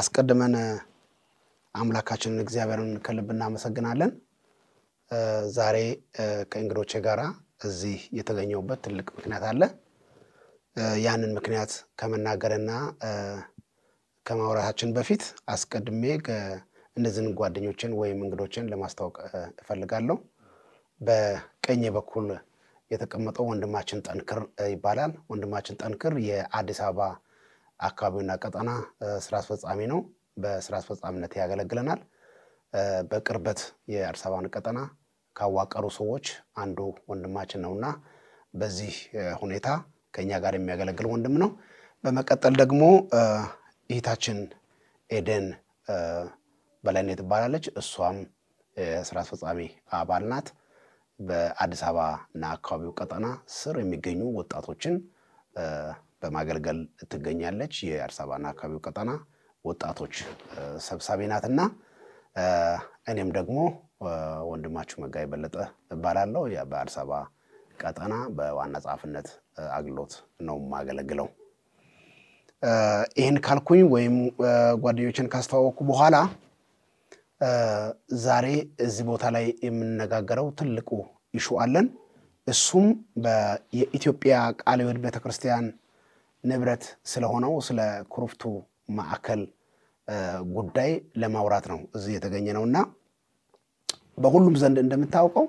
አስቀድመን አምላካችንን እግዚአብሔርን ከልብ እናመሰግናለን። ዛሬ ከእንግዶቼ ጋር እዚህ የተገኘሁበት ትልቅ ምክንያት አለ። ያንን ምክንያት ከመናገርና ከማውራታችን በፊት አስቀድሜ እነዚህን ጓደኞችን ወይም እንግዶችን ለማስታወቅ እፈልጋለሁ። በቀኝ በኩል የተቀመጠው ወንድማችን ጠንክር ይባላል። ወንድማችን ጠንክር የአዲስ አበባ አካባቢውና ቀጠና ስራ አስፈጻሚ ነው። በስራ አስፈጻሚነት ያገለግለናል። በቅርበት የአዲስ አበባን ቀጠና ካዋቀሩ ሰዎች አንዱ ወንድማችን ነውና በዚህ ሁኔታ ከኛ ጋር የሚያገለግል ወንድም ነው። በመቀጠል ደግሞ እህታችን ኤደን በላይነት ትባላለች። እሷም የስራ አስፈጻሚ አባል ናት። በአዲስ አበባ አካባቢው ቀጠና ስር የሚገኙ ወጣቶችን በማገልገል ትገኛለች። የአዲስ አበባና አካባቢው ቀጠና ወጣቶች ሰብሳቢ ናትና እኔም ደግሞ ወንድማችሁ መጋ በለጠ እባላለሁ። በአዲስ አበባ ቀጠና በዋና ጸሐፊነት አግሎት ነው የማገለግለው። ይህን ካልኩኝ ወይም ጓደኞችን ካስተዋወቅኩ በኋላ ዛሬ እዚህ ቦታ ላይ የምነጋገረው ትልቁ ይሹ አለን። እሱም የኢትዮጵያ ቃለ ሕይወት ቤተክርስቲያን ንብረት ስለሆነው ስለ ኩሩፍቱ ማዕከል ጉዳይ ለማውራት ነው እዚህ የተገኘ ነው እና በሁሉም ዘንድ እንደምታውቀው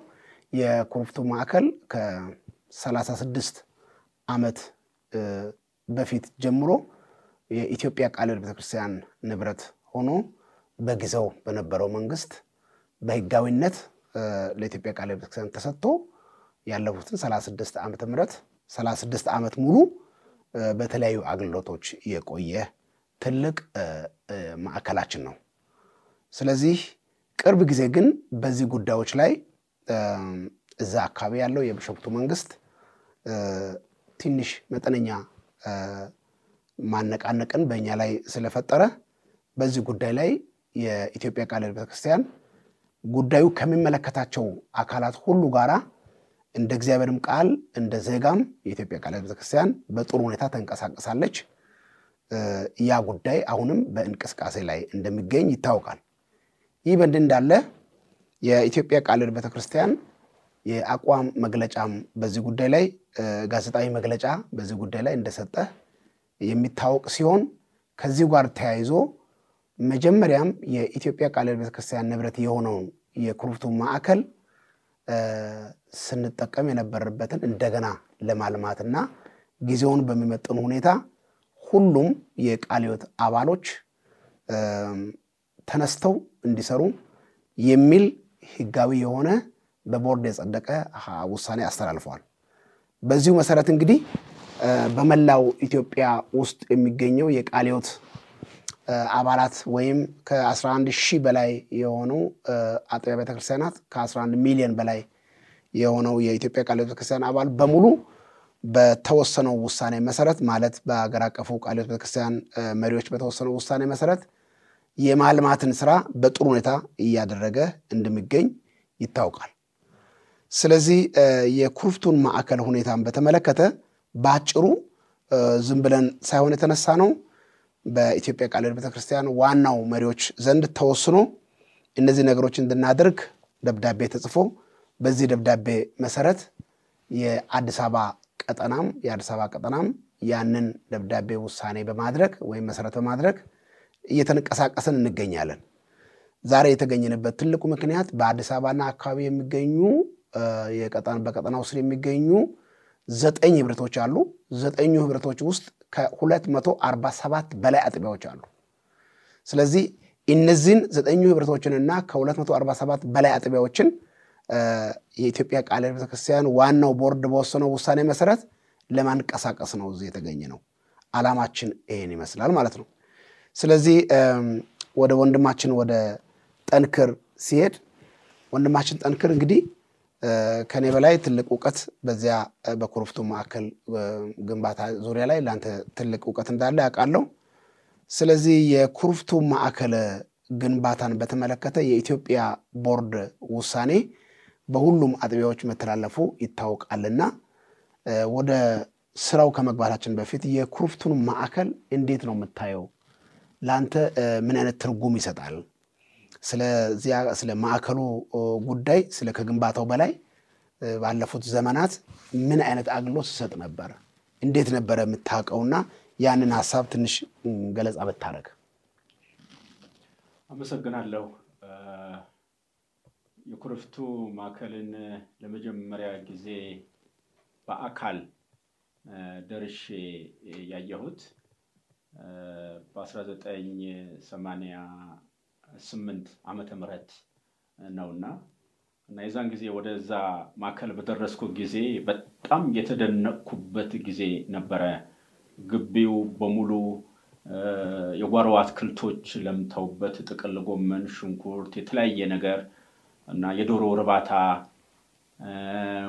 የኩሩፍቱ ማዕከል ከ36 ዓመት በፊት ጀምሮ የኢትዮጵያ ቃለ ሕይወት ቤተክርስቲያን ንብረት ሆኖ በጊዜው በነበረው መንግስት በህጋዊነት ለኢትዮጵያ ቃለ ሕይወት ቤተክርስቲያን ተሰጥቶ ያለፉትን 36 ዓመተ ምህረት 36 ዓመት ሙሉ በተለያዩ አገልግሎቶች የቆየ ትልቅ ማዕከላችን ነው። ስለዚህ ቅርብ ጊዜ ግን በዚህ ጉዳዮች ላይ እዛ አካባቢ ያለው የቢሾፍቱ መንግስት ትንሽ መጠነኛ ማነቃነቅን በእኛ ላይ ስለፈጠረ በዚህ ጉዳይ ላይ የኢትዮጵያ ቃለ ቤተክርስቲያን ጉዳዩ ከሚመለከታቸው አካላት ሁሉ ጋራ እንደ እግዚአብሔርም ቃል እንደ ዜጋም የኢትዮጵያ ቃለ ቤተክርስቲያን በጥሩ ሁኔታ ተንቀሳቀሳለች። ያ ጉዳይ አሁንም በእንቅስቃሴ ላይ እንደሚገኝ ይታወቃል። ይህ በእንዲህ እንዳለ የኢትዮጵያ ቃለ ሕይወት ቤተክርስቲያን የአቋም መግለጫም በዚህ ጉዳይ ላይ ጋዜጣዊ መግለጫ በዚህ ጉዳይ ላይ እንደሰጠ የሚታወቅ ሲሆን ከዚህ ጋር ተያይዞ መጀመሪያም የኢትዮጵያ ቃለ ሕይወት ቤተክርስቲያን ንብረት የሆነውን የኩርፍቱ ማዕከል ስንጠቀም የነበረበትን እንደገና ለማልማትና ጊዜውን በሚመጥን ሁኔታ ሁሉም የቃለ ሕይወት አባሎች ተነስተው እንዲሰሩ የሚል ህጋዊ የሆነ በቦርድ የጸደቀ ውሳኔ አስተላልፈዋል። በዚሁ መሰረት እንግዲህ በመላው ኢትዮጵያ ውስጥ የሚገኘው የቃለ ሕይወት አባላት ወይም ከ11 ሺህ በላይ የሆኑ አጥቢያ ቤተክርስቲያናት ከ11 ሚሊዮን በላይ የሆነው የኢትዮጵያ ቃለ ቤተክርስቲያን አባል በሙሉ በተወሰነው ውሳኔ መሰረት ማለት በሀገር አቀፉ ቃለ ቤተክርስቲያን መሪዎች በተወሰነው ውሳኔ መሰረት የማልማትን ስራ በጥሩ ሁኔታ እያደረገ እንደሚገኝ ይታወቃል። ስለዚህ የኩርፍቱን ማዕከል ሁኔታን በተመለከተ በአጭሩ ዝም ብለን ሳይሆን የተነሳ ነው በኢትዮጵያ ቃለ ሕይወት ቤተክርስቲያን ዋናው መሪዎች ዘንድ ተወስኖ እነዚህ ነገሮች እንድናደርግ ደብዳቤ ተጽፎ በዚህ ደብዳቤ መሰረት የአዲስ አበባ ቀጠናም የአዲስ አበባ ቀጠናም ያንን ደብዳቤ ውሳኔ በማድረግ ወይም መሰረት በማድረግ እየተንቀሳቀስን እንገኛለን። ዛሬ የተገኘንበት ትልቁ ምክንያት በአዲስ አበባና አካባቢ የሚገኙ በቀጠናው ስር የሚገኙ ዘጠኝ ህብረቶች አሉ። ዘጠኙ ህብረቶች ውስጥ ከ247 በላይ አጥቢያዎች አሉ። ስለዚህ እነዚህን ዘጠኙ ህብረቶችንና ከ247 በላይ አጥቢያዎችን የኢትዮጵያ ቃለ ቤተክርስቲያን ዋናው ቦርድ በወሰነው ውሳኔ መሰረት ለማንቀሳቀስ ነው እዚህ የተገኘ ነው። አላማችን ይህን ይመስላል ማለት ነው። ስለዚህ ወደ ወንድማችን ወደ ጠንክር ሲሄድ ወንድማችን ጠንክር እንግዲህ ከኔ በላይ ትልቅ እውቀት በዚያ በኩርፍቱ ማዕከል ግንባታ ዙሪያ ላይ ለአንተ ትልቅ እውቀት እንዳለ ያውቃለሁ። ስለዚህ የኩርፍቱ ማዕከል ግንባታን በተመለከተ የኢትዮጵያ ቦርድ ውሳኔ በሁሉም አጥቢያዎች መተላለፉ ይታወቃልና ወደ ስራው ከመግባታችን በፊት የኩርፍቱን ማዕከል እንዴት ነው የምታየው? ለአንተ ምን አይነት ትርጉም ይሰጣል? ስለዚያ ስለ ማዕከሉ ጉዳይ ስለ ከግንባታው በላይ ባለፉት ዘመናት ምን አይነት አገልግሎት ስሰጥ ነበረ፣ እንዴት ነበረ የምታውቀውና ያንን ሀሳብ ትንሽ ገለጻ ብታደርግ። አመሰግናለሁ። የኩርፍቱ ማዕከልን ለመጀመሪያ ጊዜ በአካል ደርሼ ያየሁት በ1980 ስምንት ዓመተ ምህረት ነውና እና የዛን ጊዜ ወደዛ ማዕከል በደረስኩ ጊዜ በጣም የተደነቅኩበት ጊዜ ነበረ። ግቢው በሙሉ የጓሮ አትክልቶች ለምተውበት ጥቅል ጎመን፣ ሽንኩርት፣ የተለያየ ነገር እና የዶሮ እርባታ፣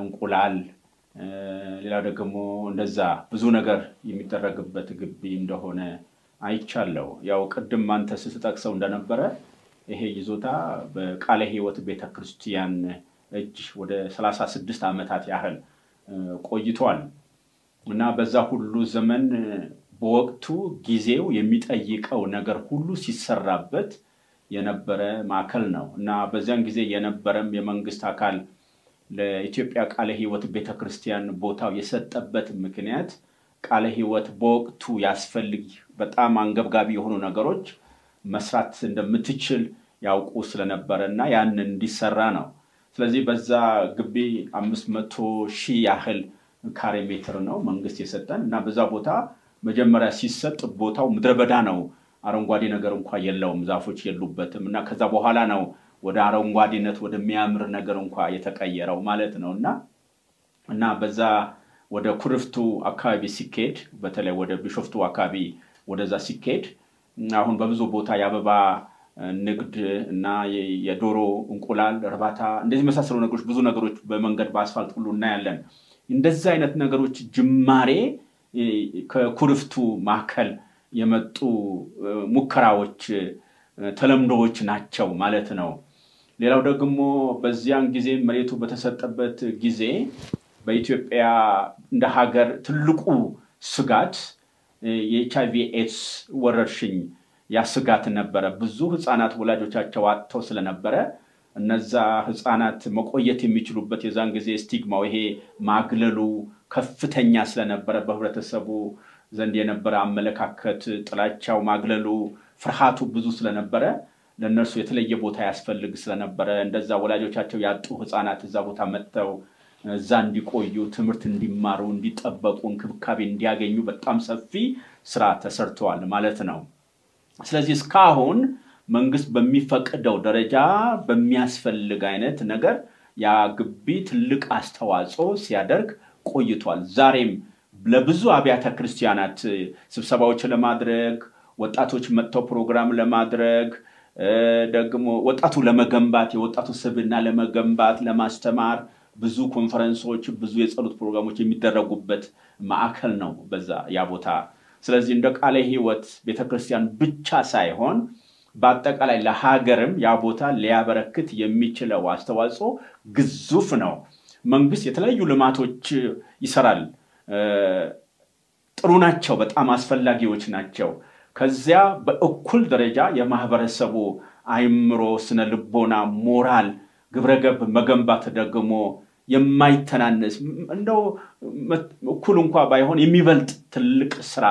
እንቁላል፣ ሌላ ደግሞ እንደዛ ብዙ ነገር የሚደረግበት ግቢ እንደሆነ አይቻለሁ። ያው ቅድም አንተ ስትጠቅሰው እንደነበረ ይሄ ይዞታ በቃለ ሕይወት ቤተክርስቲያን እጅ ወደ ሰላሳ ስድስት ዓመታት ያህል ቆይቷል እና በዛ ሁሉ ዘመን በወቅቱ ጊዜው የሚጠይቀው ነገር ሁሉ ሲሰራበት የነበረ ማዕከል ነው እና በዚያን ጊዜ የነበረም የመንግስት አካል ለኢትዮጵያ ቃለ ሕይወት ቤተክርስቲያን ቦታው የሰጠበት ምክንያት ቃለ ህይወት በወቅቱ ያስፈልግ በጣም አንገብጋቢ የሆኑ ነገሮች መስራት እንደምትችል ያውቁ ስለነበረ እና ያንን እንዲሰራ ነው። ስለዚህ በዛ ግቢ አምስት መቶ ሺህ ያህል ካሬ ሜትር ነው መንግስት የሰጠን እና በዛ ቦታ መጀመሪያ ሲሰጥ ቦታው ምድረ በዳ ነው። አረንጓዴ ነገር እንኳ የለውም፣ ዛፎች የሉበትም እና ከዛ በኋላ ነው ወደ አረንጓዴነት ወደሚያምር ነገር እንኳ የተቀየረው ማለት ነው እና እና በዛ ወደ ኩርፍቱ አካባቢ ሲካሄድ በተለይ ወደ ቢሾፍቱ አካባቢ ወደዛ ሲካሄድ አሁን በብዙ ቦታ የአበባ ንግድ እና የዶሮ እንቁላል እርባታ እንደዚህ መሳሰሉ ነገሮች ብዙ ነገሮች በመንገድ በአስፋልት ሁሉ እናያለን። እንደዚህ አይነት ነገሮች ጅማሬ ከኩርፍቱ ማዕከል የመጡ ሙከራዎች፣ ተለምዶዎች ናቸው ማለት ነው። ሌላው ደግሞ በዚያን ጊዜ መሬቱ በተሰጠበት ጊዜ በኢትዮጵያ እንደ ሀገር ትልቁ ስጋት የኤች ኤድስ ወረርሽኝ ያ ስጋት ነበረ። ብዙ ህፃናት ወላጆቻቸው አጥተው ስለነበረ እነዛ ህፃናት መቆየት የሚችሉበት የዛን ጊዜ ስቲግማው ይሄ ማግለሉ ከፍተኛ ስለነበረ በህብረተሰቡ ዘንድ የነበረ አመለካከት፣ ጥላቻው፣ ማግለሉ፣ ፍርሃቱ ብዙ ስለነበረ ለእነርሱ የተለየ ቦታ ያስፈልግ ስለነበረ እንደዛ ወላጆቻቸው ያጡ ህፃናት እዛ ቦታ መጥተው እዛ እንዲቆዩ ትምህርት እንዲማሩ፣ እንዲጠበቁ፣ እንክብካቤ እንዲያገኙ በጣም ሰፊ ስራ ተሰርተዋል ማለት ነው። ስለዚህ እስካሁን መንግስት በሚፈቅደው ደረጃ በሚያስፈልግ አይነት ነገር ያ ግቢ ትልቅ አስተዋጽኦ ሲያደርግ ቆይቷል። ዛሬም ለብዙ አብያተ ክርስቲያናት ስብሰባዎች ለማድረግ ወጣቶች መጥተው ፕሮግራም ለማድረግ ደግሞ ወጣቱ ለመገንባት የወጣቱ ስብዕና ለመገንባት ለማስተማር ብዙ ኮንፈረንሶች፣ ብዙ የጸሎት ፕሮግራሞች የሚደረጉበት ማዕከል ነው በዛ ያ ቦታ። ስለዚህ እንደ ቃለ ሕይወት ቤተክርስቲያን ብቻ ሳይሆን በአጠቃላይ ለሀገርም ያ ቦታ ሊያበረክት የሚችለው አስተዋጽኦ ግዙፍ ነው። መንግስት የተለያዩ ልማቶች ይሰራል። ጥሩ ናቸው፣ በጣም አስፈላጊዎች ናቸው። ከዚያ በእኩል ደረጃ የማህበረሰቡ አይምሮ፣ ስነ ልቦና፣ ሞራል ግብረገብ መገንባት ደግሞ የማይተናነስ እንደው እኩል እንኳ ባይሆን የሚበልጥ ትልቅ ስራ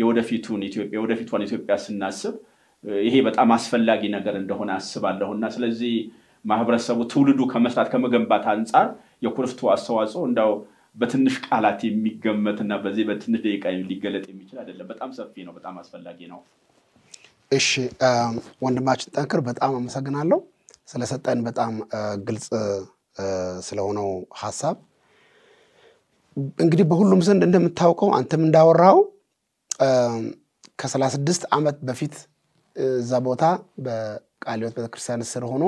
የወደፊቱን ኢትዮጵያ የወደፊቷን ኢትዮጵያ ስናስብ ይሄ በጣም አስፈላጊ ነገር እንደሆነ አስባለሁ እና ስለዚህ ማህበረሰቡ ትውልዱ ከመስራት ከመገንባት አንጻር የኩርፍቱ አስተዋጽኦ እንዳው በትንሽ ቃላት የሚገመት እና በዚህ በትንሽ ደቂቃ ሊገለጥ የሚችል አይደለም። በጣም ሰፊ ነው። በጣም አስፈላጊ ነው። እሺ ወንድማችን ጠንክር፣ በጣም አመሰግናለሁ ስለሰጠን በጣም ግልጽ ስለሆነው ሀሳብ እንግዲህ በሁሉም ዘንድ እንደምታውቀው አንተም እንዳወራው ከ36 ዓመት በፊት እዛ ቦታ በቃለ ሕይወት ቤተክርስቲያን ስር ሆኖ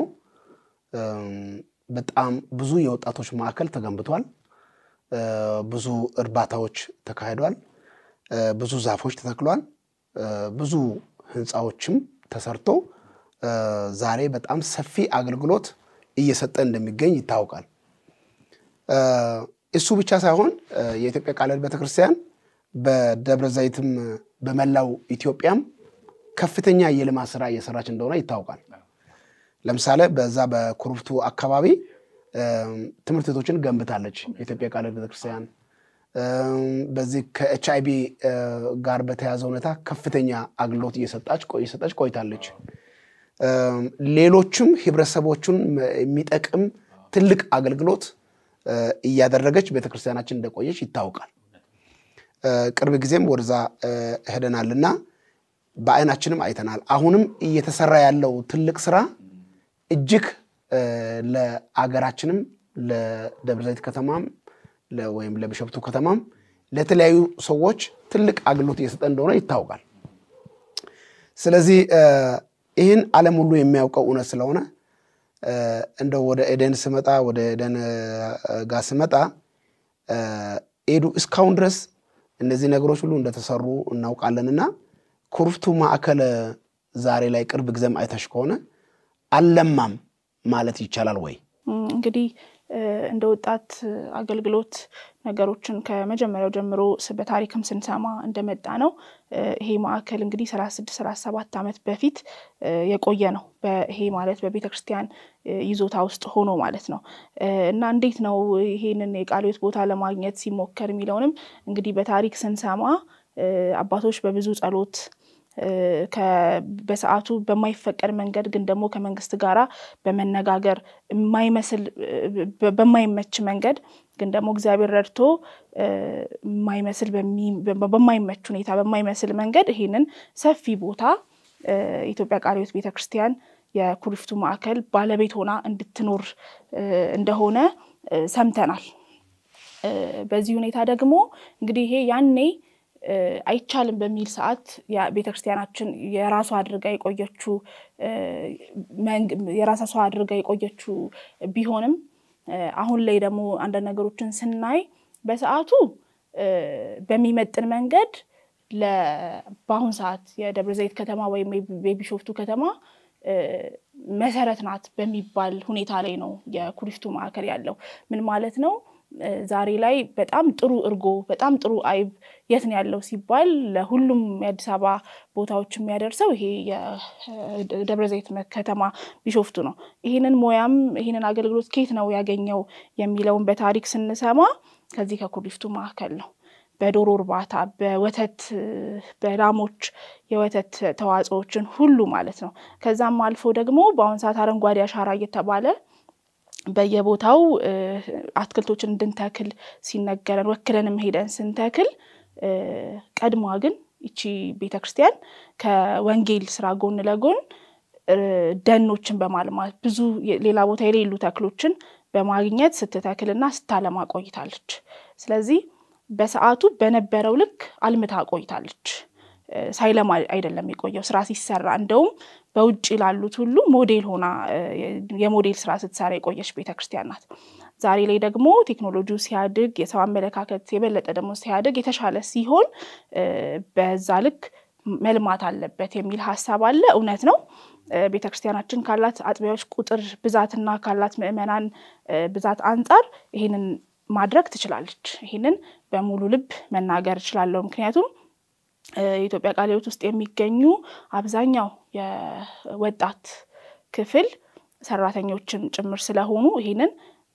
በጣም ብዙ የወጣቶች ማዕከል ተገንብቷል። ብዙ እርባታዎች ተካሂዷል። ብዙ ዛፎች ተተክሏል። ብዙ ህንፃዎችም ተሰርቶ ዛሬ በጣም ሰፊ አገልግሎት እየሰጠ እንደሚገኝ ይታወቃል። እሱ ብቻ ሳይሆን የኢትዮጵያ ቃለ ሕይወት ቤተክርስቲያን በደብረ ዘይትም በመላው ኢትዮጵያም ከፍተኛ የልማት ስራ እየሰራች እንደሆነ ይታወቃል። ለምሳሌ በዛ በኮረብቱ አካባቢ ትምህርት ቤቶችን ገንብታለች የኢትዮጵያ ቃለ ሕይወት ቤተክርስቲያን። በዚህ ከኤች አይ ቪ ጋር በተያዘ ሁኔታ ከፍተኛ አገልግሎት እየሰጣች ቆይታለች። ሌሎችም ህብረተሰቦቹን የሚጠቅም ትልቅ አገልግሎት እያደረገች ቤተክርስቲያናችን እንደቆየች ይታወቃል። ቅርብ ጊዜም ወደዛ ሄደናልና በአይናችንም አይተናል። አሁንም እየተሰራ ያለው ትልቅ ስራ እጅግ ለአገራችንም ለደብረዘይት ከተማም ወይም ለብሸብቱ ከተማም ለተለያዩ ሰዎች ትልቅ አገልግሎት እየሰጠ እንደሆነ ይታወቃል። ስለዚህ ይህን ዓለም ሁሉ የሚያውቀው እውነት ስለሆነ እንደው ወደ ኤደን ስመጣ ወደ ኤደን ጋር ስመጣ ኤዱ እስካሁን ድረስ እነዚህ ነገሮች ሁሉ እንደተሰሩ እናውቃለንና ኩርፍቱ ማዕከል ዛሬ ላይ ቅርብ ጊዜም አይተሽ ከሆነ አለማም ማለት ይቻላል ወይ? እንግዲህ እንደ ወጣት አገልግሎት ነገሮችን ከመጀመሪያው ጀምሮ በታሪክም ስንሰማ እንደመጣ ነው። ይሄ ማዕከል እንግዲህ ሰላሳ ስድስት ሰላሳ ሰባት ዓመት በፊት የቆየ ነው። ይሄ ማለት በቤተ ክርስቲያን ይዞታ ውስጥ ሆኖ ማለት ነው እና እንዴት ነው ይሄንን የቃልዮት ቦታ ለማግኘት ሲሞከር የሚለውንም እንግዲህ በታሪክ ስንሰማ አባቶች በብዙ ጸሎት በሰዓቱ በማይፈቀድ መንገድ ግን ደግሞ ከመንግስት ጋራ በመነጋገር የማይመስል በማይመች መንገድ ግን ደግሞ እግዚአብሔር ረድቶ የማይመስል በማይመች ሁኔታ በማይመስል መንገድ ይሄንን ሰፊ ቦታ የኢትዮጵያ ቃለ ሕይወት ቤተክርስቲያን የኩሪፍቱ ማዕከል ባለቤት ሆና እንድትኖር እንደሆነ ሰምተናል። በዚህ ሁኔታ ደግሞ እንግዲህ ይሄ ያኔ አይቻልም በሚል ሰዓት ቤተክርስቲያናችን የራሷ አድርጋ የቆየችው የራሷ አድርጋ የቆየችው ቢሆንም አሁን ላይ ደግሞ አንዳንድ ነገሮችን ስናይ በሰዓቱ በሚመጥን መንገድ በአሁን ሰዓት የደብረ ዘይት ከተማ ወይም የቢሾፍቱ ከተማ መሰረት ናት በሚባል ሁኔታ ላይ ነው የኩሪፍቱ ማዕከል ያለው። ምን ማለት ነው? ዛሬ ላይ በጣም ጥሩ እርጎ በጣም ጥሩ አይብ የትን ያለው ሲባል ለሁሉም የአዲስ አበባ ቦታዎች የሚያደርሰው ይሄ የደብረዘይት ከተማ ቢሾፍቱ ነው። ይህንን ሙያም ይህንን አገልግሎት ኬት ነው ያገኘው የሚለውን በታሪክ ስንሰማ ከዚህ ከኩሪፍቱ ማዕከል ነው። በዶሮ እርባታ፣ በወተት በላሞች የወተት ተዋጽኦችን ሁሉ ማለት ነው። ከዛም አልፎ ደግሞ በአሁን ሰዓት አረንጓዴ አሻራ እየተባለ በየቦታው አትክልቶችን እንድንተክል ሲነገረን ወክለንም ሄደን ስንተክል ቀድሟ ግን ይቺ ቤተክርስቲያን ከወንጌል ስራ ጎን ለጎን ደኖችን በማልማት ብዙ ሌላ ቦታ የሌሉ ተክሎችን በማግኘት ስትተክልና ስታለማ ቆይታለች። ስለዚህ በሰዓቱ በነበረው ልክ አልምታ ቆይታለች። ሳይለማ አይደለም የቆየው ስራ ሲሰራ እንደውም በውጭ ላሉት ሁሉ ሞዴል ሆና የሞዴል ስራ ስትሰራ የቆየች ቤተክርስቲያን ናት። ዛሬ ላይ ደግሞ ቴክኖሎጂው ሲያድግ የሰው አመለካከት የበለጠ ደግሞ ሲያድግ የተሻለ ሲሆን በዛ ልክ መልማት አለበት የሚል ሀሳብ አለ። እውነት ነው። ቤተክርስቲያናችን ካላት አጥቢያዎች ቁጥር ብዛትና ካላት ምዕመናን ብዛት አንጻር ይህንን ማድረግ ትችላለች። ይህንን በሙሉ ልብ መናገር እችላለሁ። ምክንያቱም የኢትዮጵያ ቃለ ሕይወት ውስጥ የሚገኙ አብዛኛው የወጣት ክፍል ሰራተኞችም ጭምር ስለሆኑ ይህንን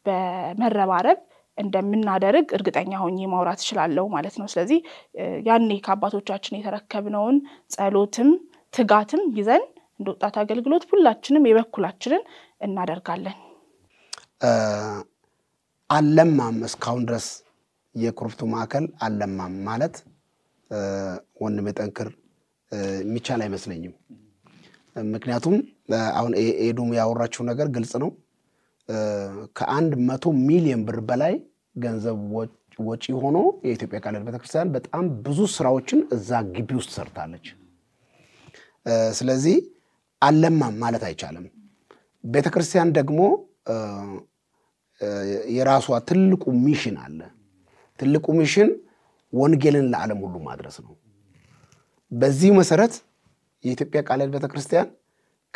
በመረባረብ እንደምናደርግ እርግጠኛ ሆኜ ማውራት እችላለሁ ማለት ነው። ስለዚህ ያኔ ከአባቶቻችን የተረከብነውን ጸሎትም ትጋትም ይዘን እንደ ወጣት አገልግሎት ሁላችንም የበኩላችንን እናደርጋለን። አለማም እስካሁን ድረስ የኩርፍቱ ማዕከል አልለማም ማለት ወን መጠንክር የሚቻል አይመስለኝም። ምክንያቱም አሁን ኤዱም ያወራችው ነገር ግልጽ ነው። ከአንድ መቶ ሚሊዮን ብር በላይ ገንዘብ ወጪ ሆኖ የኢትዮጵያ ቃለ ቤተክርስቲያን በጣም ብዙ ስራዎችን እዛ ግቢ ውስጥ ሰርታለች። ስለዚህ አለማም ማለት አይቻልም። ቤተክርስቲያን ደግሞ የራሷ ትልቁ ሚሽን አለ። ትልቁ ሚሽን ወንጌልን ለዓለም ሁሉ ማድረስ ነው። በዚህ መሰረት የኢትዮጵያ ቃለ ሕይወት ቤተክርስቲያን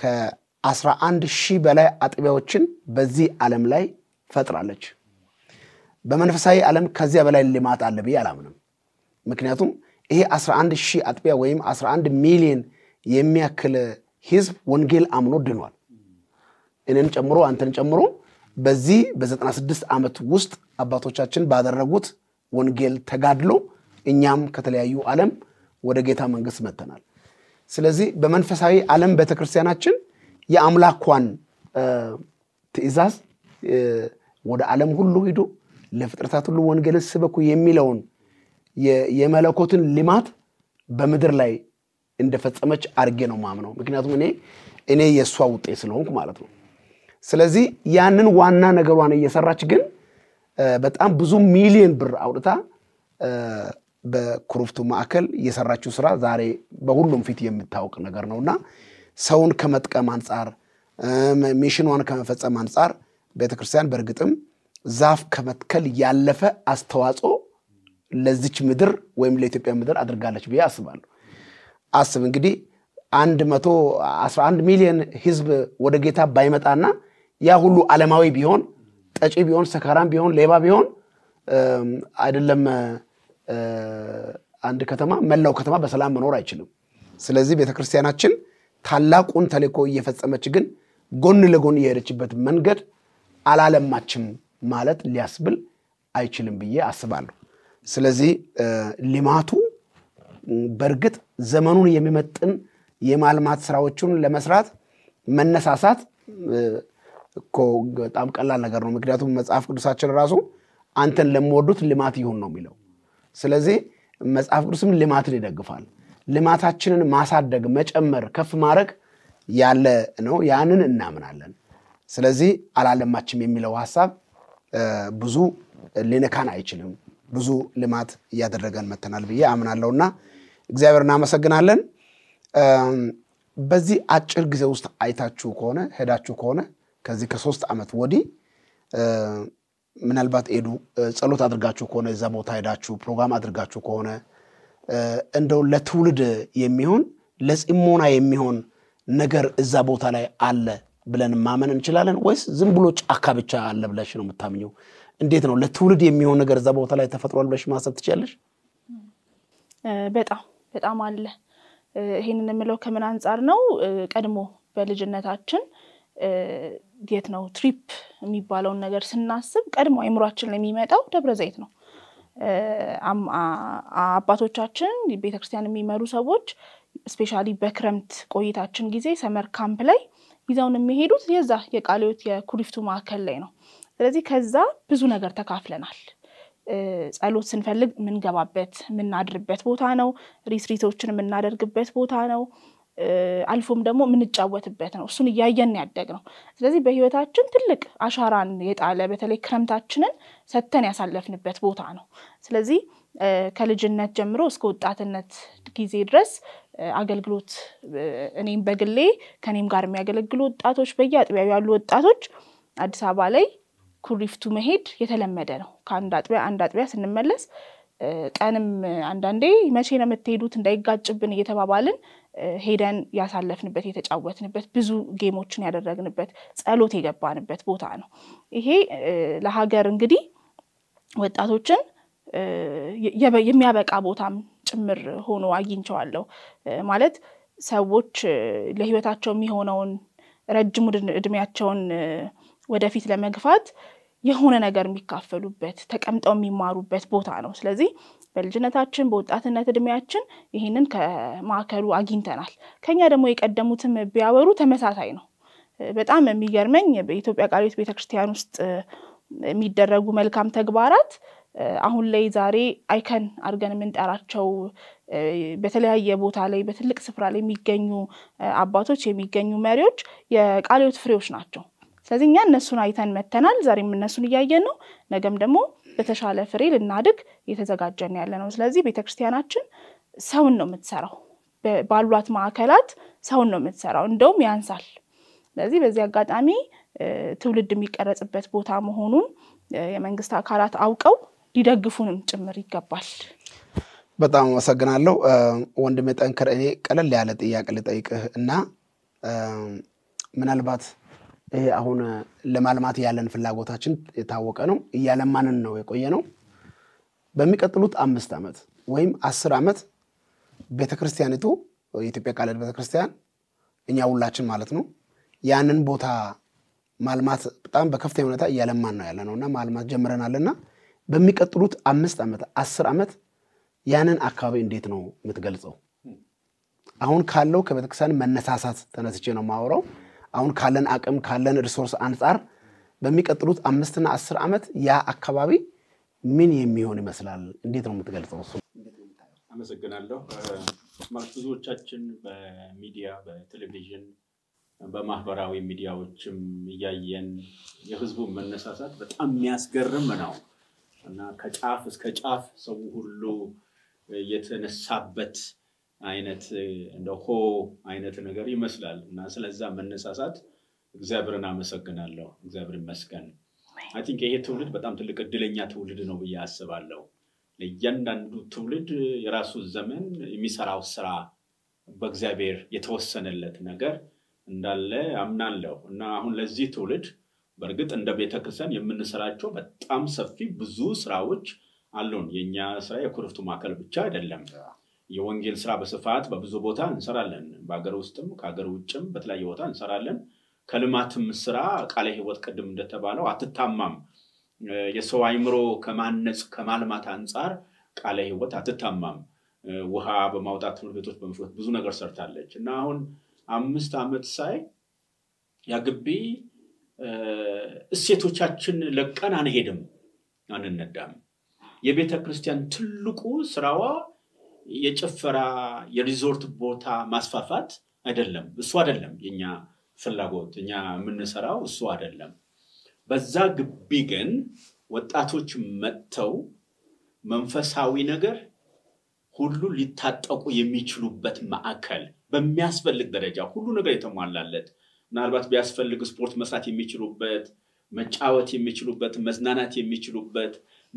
ከ11 ሺህ በላይ አጥቢያዎችን በዚህ ዓለም ላይ ፈጥራለች። በመንፈሳዊ ዓለም ከዚያ በላይ ልማት አለ ብዬ አላምንም። ምክንያቱም ይሄ 11 ሺህ አጥቢያ ወይም 11 ሚሊዮን የሚያክል ህዝብ ወንጌል አምኖ ድኗል። እኔን ጨምሮ አንተን ጨምሮ በዚህ በ96 ዓመት ውስጥ አባቶቻችን ባደረጉት ወንጌል ተጋድሎ እኛም ከተለያዩ ዓለም ወደ ጌታ መንግስት መጥተናል። ስለዚህ በመንፈሳዊ ዓለም ቤተክርስቲያናችን የአምላኳን ትእዛዝ ወደ ዓለም ሁሉ ሂዱ፣ ለፍጥረታት ሁሉ ወንጌልን ስበኩ የሚለውን የመለኮትን ልማት በምድር ላይ እንደፈጸመች አድርጌ ነው ማምነው። ምክንያቱም እኔ እኔ የእሷ ውጤት ስለሆንኩ ማለት ነው። ስለዚህ ያንን ዋና ነገሯን እየሰራች ግን በጣም ብዙ ሚሊዮን ብር አውጥታ በኩሩፍቱ ማዕከል የሰራችው ስራ ዛሬ በሁሉም ፊት የሚታወቅ ነገር ነውና ሰውን ከመጥቀም አንጻር ሚሽኗን ከመፈጸም አንጻር ቤተክርስቲያን በእርግጥም ዛፍ ከመትከል ያለፈ አስተዋጽኦ ለዚች ምድር ወይም ለኢትዮጵያ ምድር አድርጋለች ብዬ አስባለሁ። አስብ እንግዲህ አንድ መቶ አስራ አንድ ሚሊዮን ህዝብ ወደ ጌታ ባይመጣና ያ ሁሉ ዓለማዊ ቢሆን ጠጪ ቢሆን ሰካራም ቢሆን ሌባ ቢሆን አይደለም አንድ ከተማ መላው ከተማ በሰላም መኖር አይችልም። ስለዚህ ቤተክርስቲያናችን ታላቁን ተልእኮ እየፈጸመች ግን ጎን ለጎን የሄደችበት መንገድ አላለማችም ማለት ሊያስብል አይችልም ብዬ አስባለሁ። ስለዚህ ልማቱ በእርግጥ ዘመኑን የሚመጥን የማልማት ስራዎቹን ለመስራት መነሳሳት እኮ በጣም ቀላል ነገር ነው። ምክንያቱም መጽሐፍ ቅዱሳችን ራሱ አንተን ለምወዱት ልማት ይሁን ነው የሚለው። ስለዚህ መጽሐፍ ቅዱስም ልማትን ይደግፋል። ልማታችንን ማሳደግ፣ መጨመር፣ ከፍ ማድረግ ያለ ነው። ያንን እናምናለን። ስለዚህ አላለማችም የሚለው ሀሳብ ብዙ ሊነካን አይችልም። ብዙ ልማት እያደረገን መተናል ብዬ አምናለሁና እግዚአብሔር እናመሰግናለን። በዚህ አጭር ጊዜ ውስጥ አይታችሁ ከሆነ ሄዳችሁ ከሆነ ከዚህ ከሶስት ዓመት ወዲህ ምናልባት ኤዱ ጸሎት አድርጋችሁ ከሆነ እዛ ቦታ ሄዳችሁ ፕሮግራም አድርጋችሁ ከሆነ እንደው ለትውልድ የሚሆን ለጽሞና የሚሆን ነገር እዛ ቦታ ላይ አለ ብለን ማመን እንችላለን ወይስ ዝም ብሎ ጫካ ብቻ አለ ብለሽ ነው የምታምኘው? እንዴት ነው ለትውልድ የሚሆን ነገር እዛ ቦታ ላይ ተፈጥሯል ብለሽ ማሰብ ትችላለሽ? በጣም በጣም አለ። ይሄንን የምለው ከምን አንጻር ነው? ቀድሞ በልጅነታችን የት ነው ትሪፕ የሚባለውን ነገር ስናስብ ቀድሞ አይምሯችን የሚመጣው ደብረ ዘይት ነው። አባቶቻችን ቤተክርስቲያን የሚመሩ ሰዎች ስፔሻሊ በክረምት ቆይታችን ጊዜ ሰመር ካምፕ ላይ ይዘውን የሚሄዱት የዛ የቃሊዮት የኩሪፍቱ ማዕከል ላይ ነው። ስለዚህ ከዛ ብዙ ነገር ተካፍለናል። ጸሎት ስንፈልግ የምንገባበት የምናድርበት ቦታ ነው። ሪትሪቶችን የምናደርግበት ቦታ ነው። አልፎም ደግሞ የምንጫወትበት ነው። እሱን እያየን ያደግ ነው። ስለዚህ በህይወታችን ትልቅ አሻራን የጣለ በተለይ ክረምታችንን ሰተን ያሳለፍንበት ቦታ ነው። ስለዚህ ከልጅነት ጀምሮ እስከ ወጣትነት ጊዜ ድረስ አገልግሎት እኔም በግሌ ከኔም ጋር የሚያገለግሉ ወጣቶች በየአጥቢያው ያሉ ወጣቶች አዲስ አበባ ላይ ኩሪፍቱ መሄድ የተለመደ ነው። ከአንድ አጥቢያ አንድ አጥቢያ ስንመለስ ቀንም አንዳንዴ መቼ ነው የምትሄዱት እንዳይጋጭብን እየተባባልን ሄደን ያሳለፍንበት የተጫወትንበት ብዙ ጌሞችን ያደረግንበት ጸሎት የገባንበት ቦታ ነው። ይሄ ለሀገር እንግዲህ ወጣቶችን የሚያበቃ ቦታም ጭምር ሆኖ አግኝቸዋለሁ። ማለት ሰዎች ለህይወታቸው የሚሆነውን ረጅም እድሜያቸውን ወደፊት ለመግፋት የሆነ ነገር የሚካፈሉበት ተቀምጠው የሚማሩበት ቦታ ነው። ስለዚህ በልጅነታችን በወጣትነት እድሜያችን ይህንን ከማዕከሉ አግኝተናል። ከኛ ደግሞ የቀደሙትም ቢያወሩ ተመሳሳይ ነው። በጣም የሚገርመኝ በኢትዮጵያ ቃለ ሕይወት ቤተክርስቲያን ውስጥ የሚደረጉ መልካም ተግባራት አሁን ላይ ዛሬ አይከን አድርገን የምንጠራቸው በተለያየ ቦታ ላይ በትልቅ ስፍራ ላይ የሚገኙ አባቶች የሚገኙ መሪዎች የቃለ ሕይወት ፍሬዎች ናቸው። ስለዚህ እኛ እነሱን አይተን መተናል። ዛሬም እነሱን እያየን ነው። ነገም ደግሞ በተሻለ ፍሬ ልናድግ እየተዘጋጀን ያለ ነው። ስለዚህ ቤተክርስቲያናችን ሰውን ነው የምትሰራው፣ ባሏት ማዕከላት ሰውን ነው የምትሰራው፣ እንደውም ያንሳል። ስለዚህ በዚህ አጋጣሚ ትውልድ የሚቀረጽበት ቦታ መሆኑን የመንግስት አካላት አውቀው ሊደግፉንም ጭምር ይገባል። በጣም አመሰግናለሁ ወንድሜ ጠንክር። እኔ ቀለል ያለ ጥያቄ ልጠይቅህ እና ምናልባት ይሄ አሁን ለማልማት ያለን ፍላጎታችን የታወቀ ነው። እያለማንን ነው የቆየ ነው። በሚቀጥሉት አምስት ዓመት ወይም አስር ዓመት ቤተክርስቲያኒቱ የኢትዮጵያ ቃለ ቤተክርስቲያን እኛ ሁላችን ማለት ነው ያንን ቦታ ማልማት በጣም በከፍተኛ ሁኔታ እያለማን ነው ያለ ነው እና ማልማት ጀምረናልና በሚቀጥሉት አምስት ዓመት አስር ዓመት ያንን አካባቢ እንዴት ነው የምትገልጸው? አሁን ካለው ከቤተክርስቲያን መነሳሳት ተነስቼ ነው የማወራው። አሁን ካለን አቅም ካለን ሪሶርስ አንጻር በሚቀጥሉት አምስትና አስር ዓመት ያ አካባቢ ምን የሚሆን ይመስላል? እንዴት ነው የምትገልጸው? እሱ አመሰግናለሁ። ብዙዎቻችን በሚዲያ በቴሌቪዥን በማህበራዊ ሚዲያዎችም እያየን የህዝቡ መነሳሳት በጣም የሚያስገርም ነው እና ከጫፍ እስከ ጫፍ ሰው ሁሉ የተነሳበት አይነት እንደ ሆ አይነት ነገር ይመስላል እና ስለዛ መነሳሳት እግዚአብሔርን አመሰግናለሁ። እግዚአብሔር ይመስገን። አይ ቲንክ ይሄ ትውልድ በጣም ትልቅ እድለኛ ትውልድ ነው ብዬ አስባለሁ። ለእያንዳንዱ ትውልድ የራሱ ዘመን የሚሰራው ስራ በእግዚአብሔር የተወሰነለት ነገር እንዳለ አምናለሁ እና አሁን ለዚህ ትውልድ በእርግጥ እንደ ቤተክርስቲያን የምንሰራቸው በጣም ሰፊ ብዙ ስራዎች አሉን። የእኛ ስራ የኩርፍቱ ማዕከል ብቻ አይደለም። የወንጌል ስራ በስፋት በብዙ ቦታ እንሰራለን። በሀገር ውስጥም ከሀገር ውጭም በተለያየ ቦታ እንሰራለን። ከልማትም ስራ ቃለ ሕይወት ቅድም እንደተባለው አትታማም። የሰው አይምሮ ከማነጽ ከማልማት አንጻር ቃለ ሕይወት አትታማም። ውሃ በማውጣት ትምህርት ቤቶች በመፍት ብዙ ነገር ሰርታለች እና አሁን አምስት ዓመት ሳይ ያግቢ እሴቶቻችን ለቀን አንሄድም፣ አንነዳም። የቤተ ክርስቲያን ትልቁ ስራዋ የጭፈራ የሪዞርት ቦታ ማስፋፋት አይደለም። እሱ አይደለም የኛ ፍላጎት። እኛ የምንሰራው እሱ አይደለም። በዛ ግቢ ግን ወጣቶች መጥተው መንፈሳዊ ነገር ሁሉ ሊታጠቁ የሚችሉበት ማዕከል በሚያስፈልግ ደረጃ ሁሉ ነገር የተሟላለት ምናልባት ቢያስፈልግ ስፖርት መስራት የሚችሉበት፣ መጫወት የሚችሉበት፣ መዝናናት የሚችሉበት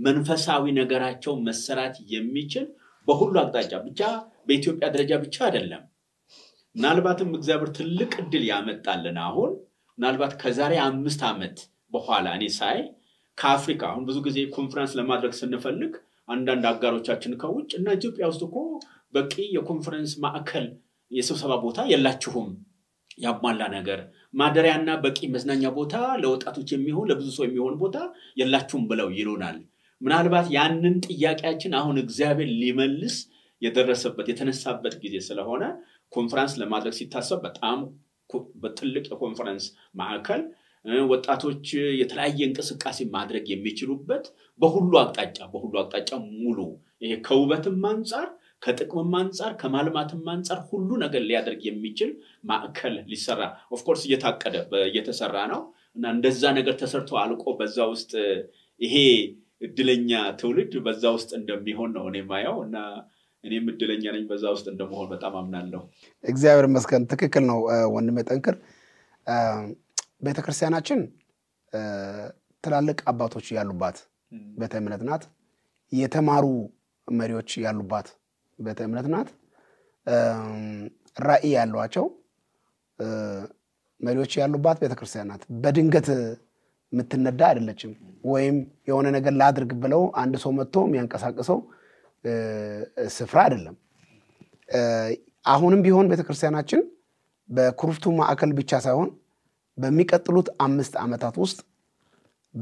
መንፈሳዊ ነገራቸው መሰራት የሚችል በሁሉ አቅጣጫ ብቻ በኢትዮጵያ ደረጃ ብቻ አይደለም። ምናልባትም እግዚአብሔር ትልቅ እድል ያመጣልን አሁን ምናልባት ከዛሬ አምስት ዓመት በኋላ እኔ ሳይ ከአፍሪካ አሁን ብዙ ጊዜ ኮንፈረንስ ለማድረግ ስንፈልግ አንዳንድ አጋሮቻችን ከውጭ እና ኢትዮጵያ ውስጥ እኮ በቂ የኮንፈረንስ ማዕከል የስብሰባ ቦታ የላችሁም ያሟላ ነገር ማደሪያና በቂ መዝናኛ ቦታ ለወጣቶች የሚሆን ለብዙ ሰው የሚሆን ቦታ የላችሁም ብለው ይሉናል። ምናልባት ያንን ጥያቄያችን አሁን እግዚአብሔር ሊመልስ የደረሰበት የተነሳበት ጊዜ ስለሆነ ኮንፈረንስ ለማድረግ ሲታሰብ በጣም በትልቅ የኮንፈረንስ ማዕከል ወጣቶች የተለያየ እንቅስቃሴ ማድረግ የሚችሉበት በሁሉ አቅጣጫ በሁሉ አቅጣጫ ሙሉ ይሄ ከውበትም አንጻር ከጥቅምም አንጻር ከማልማትም አንጻር ሁሉ ነገር ሊያደርግ የሚችል ማዕከል ሊሰራ ኦፍኮርስ እየታቀደ እየተሰራ ነው እና እንደዛ ነገር ተሰርቶ አልቆ በዛ ውስጥ ይሄ እድለኛ ትውልድ በዛ ውስጥ እንደሚሆን ነው እኔ ማየው እና እኔም እድለኛ ነኝ በዛ ውስጥ እንደመሆን በጣም አምናለሁ። እግዚአብሔር ይመስገን። ትክክል ነው ወንድሜ ጠንክር። ቤተክርስቲያናችን ትላልቅ አባቶች ያሉባት ቤተ እምነት ናት። የተማሩ መሪዎች ያሉባት ቤተ እምነት ናት። ራዕይ ያሏቸው መሪዎች ያሉባት ቤተክርስቲያን ናት። በድንገት የምትነዳ አይደለችም። ወይም የሆነ ነገር ላድርግ ብለው አንድ ሰው መጥቶ የሚያንቀሳቅሰው ስፍራ አይደለም። አሁንም ቢሆን ቤተክርስቲያናችን በኩርፍቱ ማዕከል ብቻ ሳይሆን በሚቀጥሉት አምስት ዓመታት ውስጥ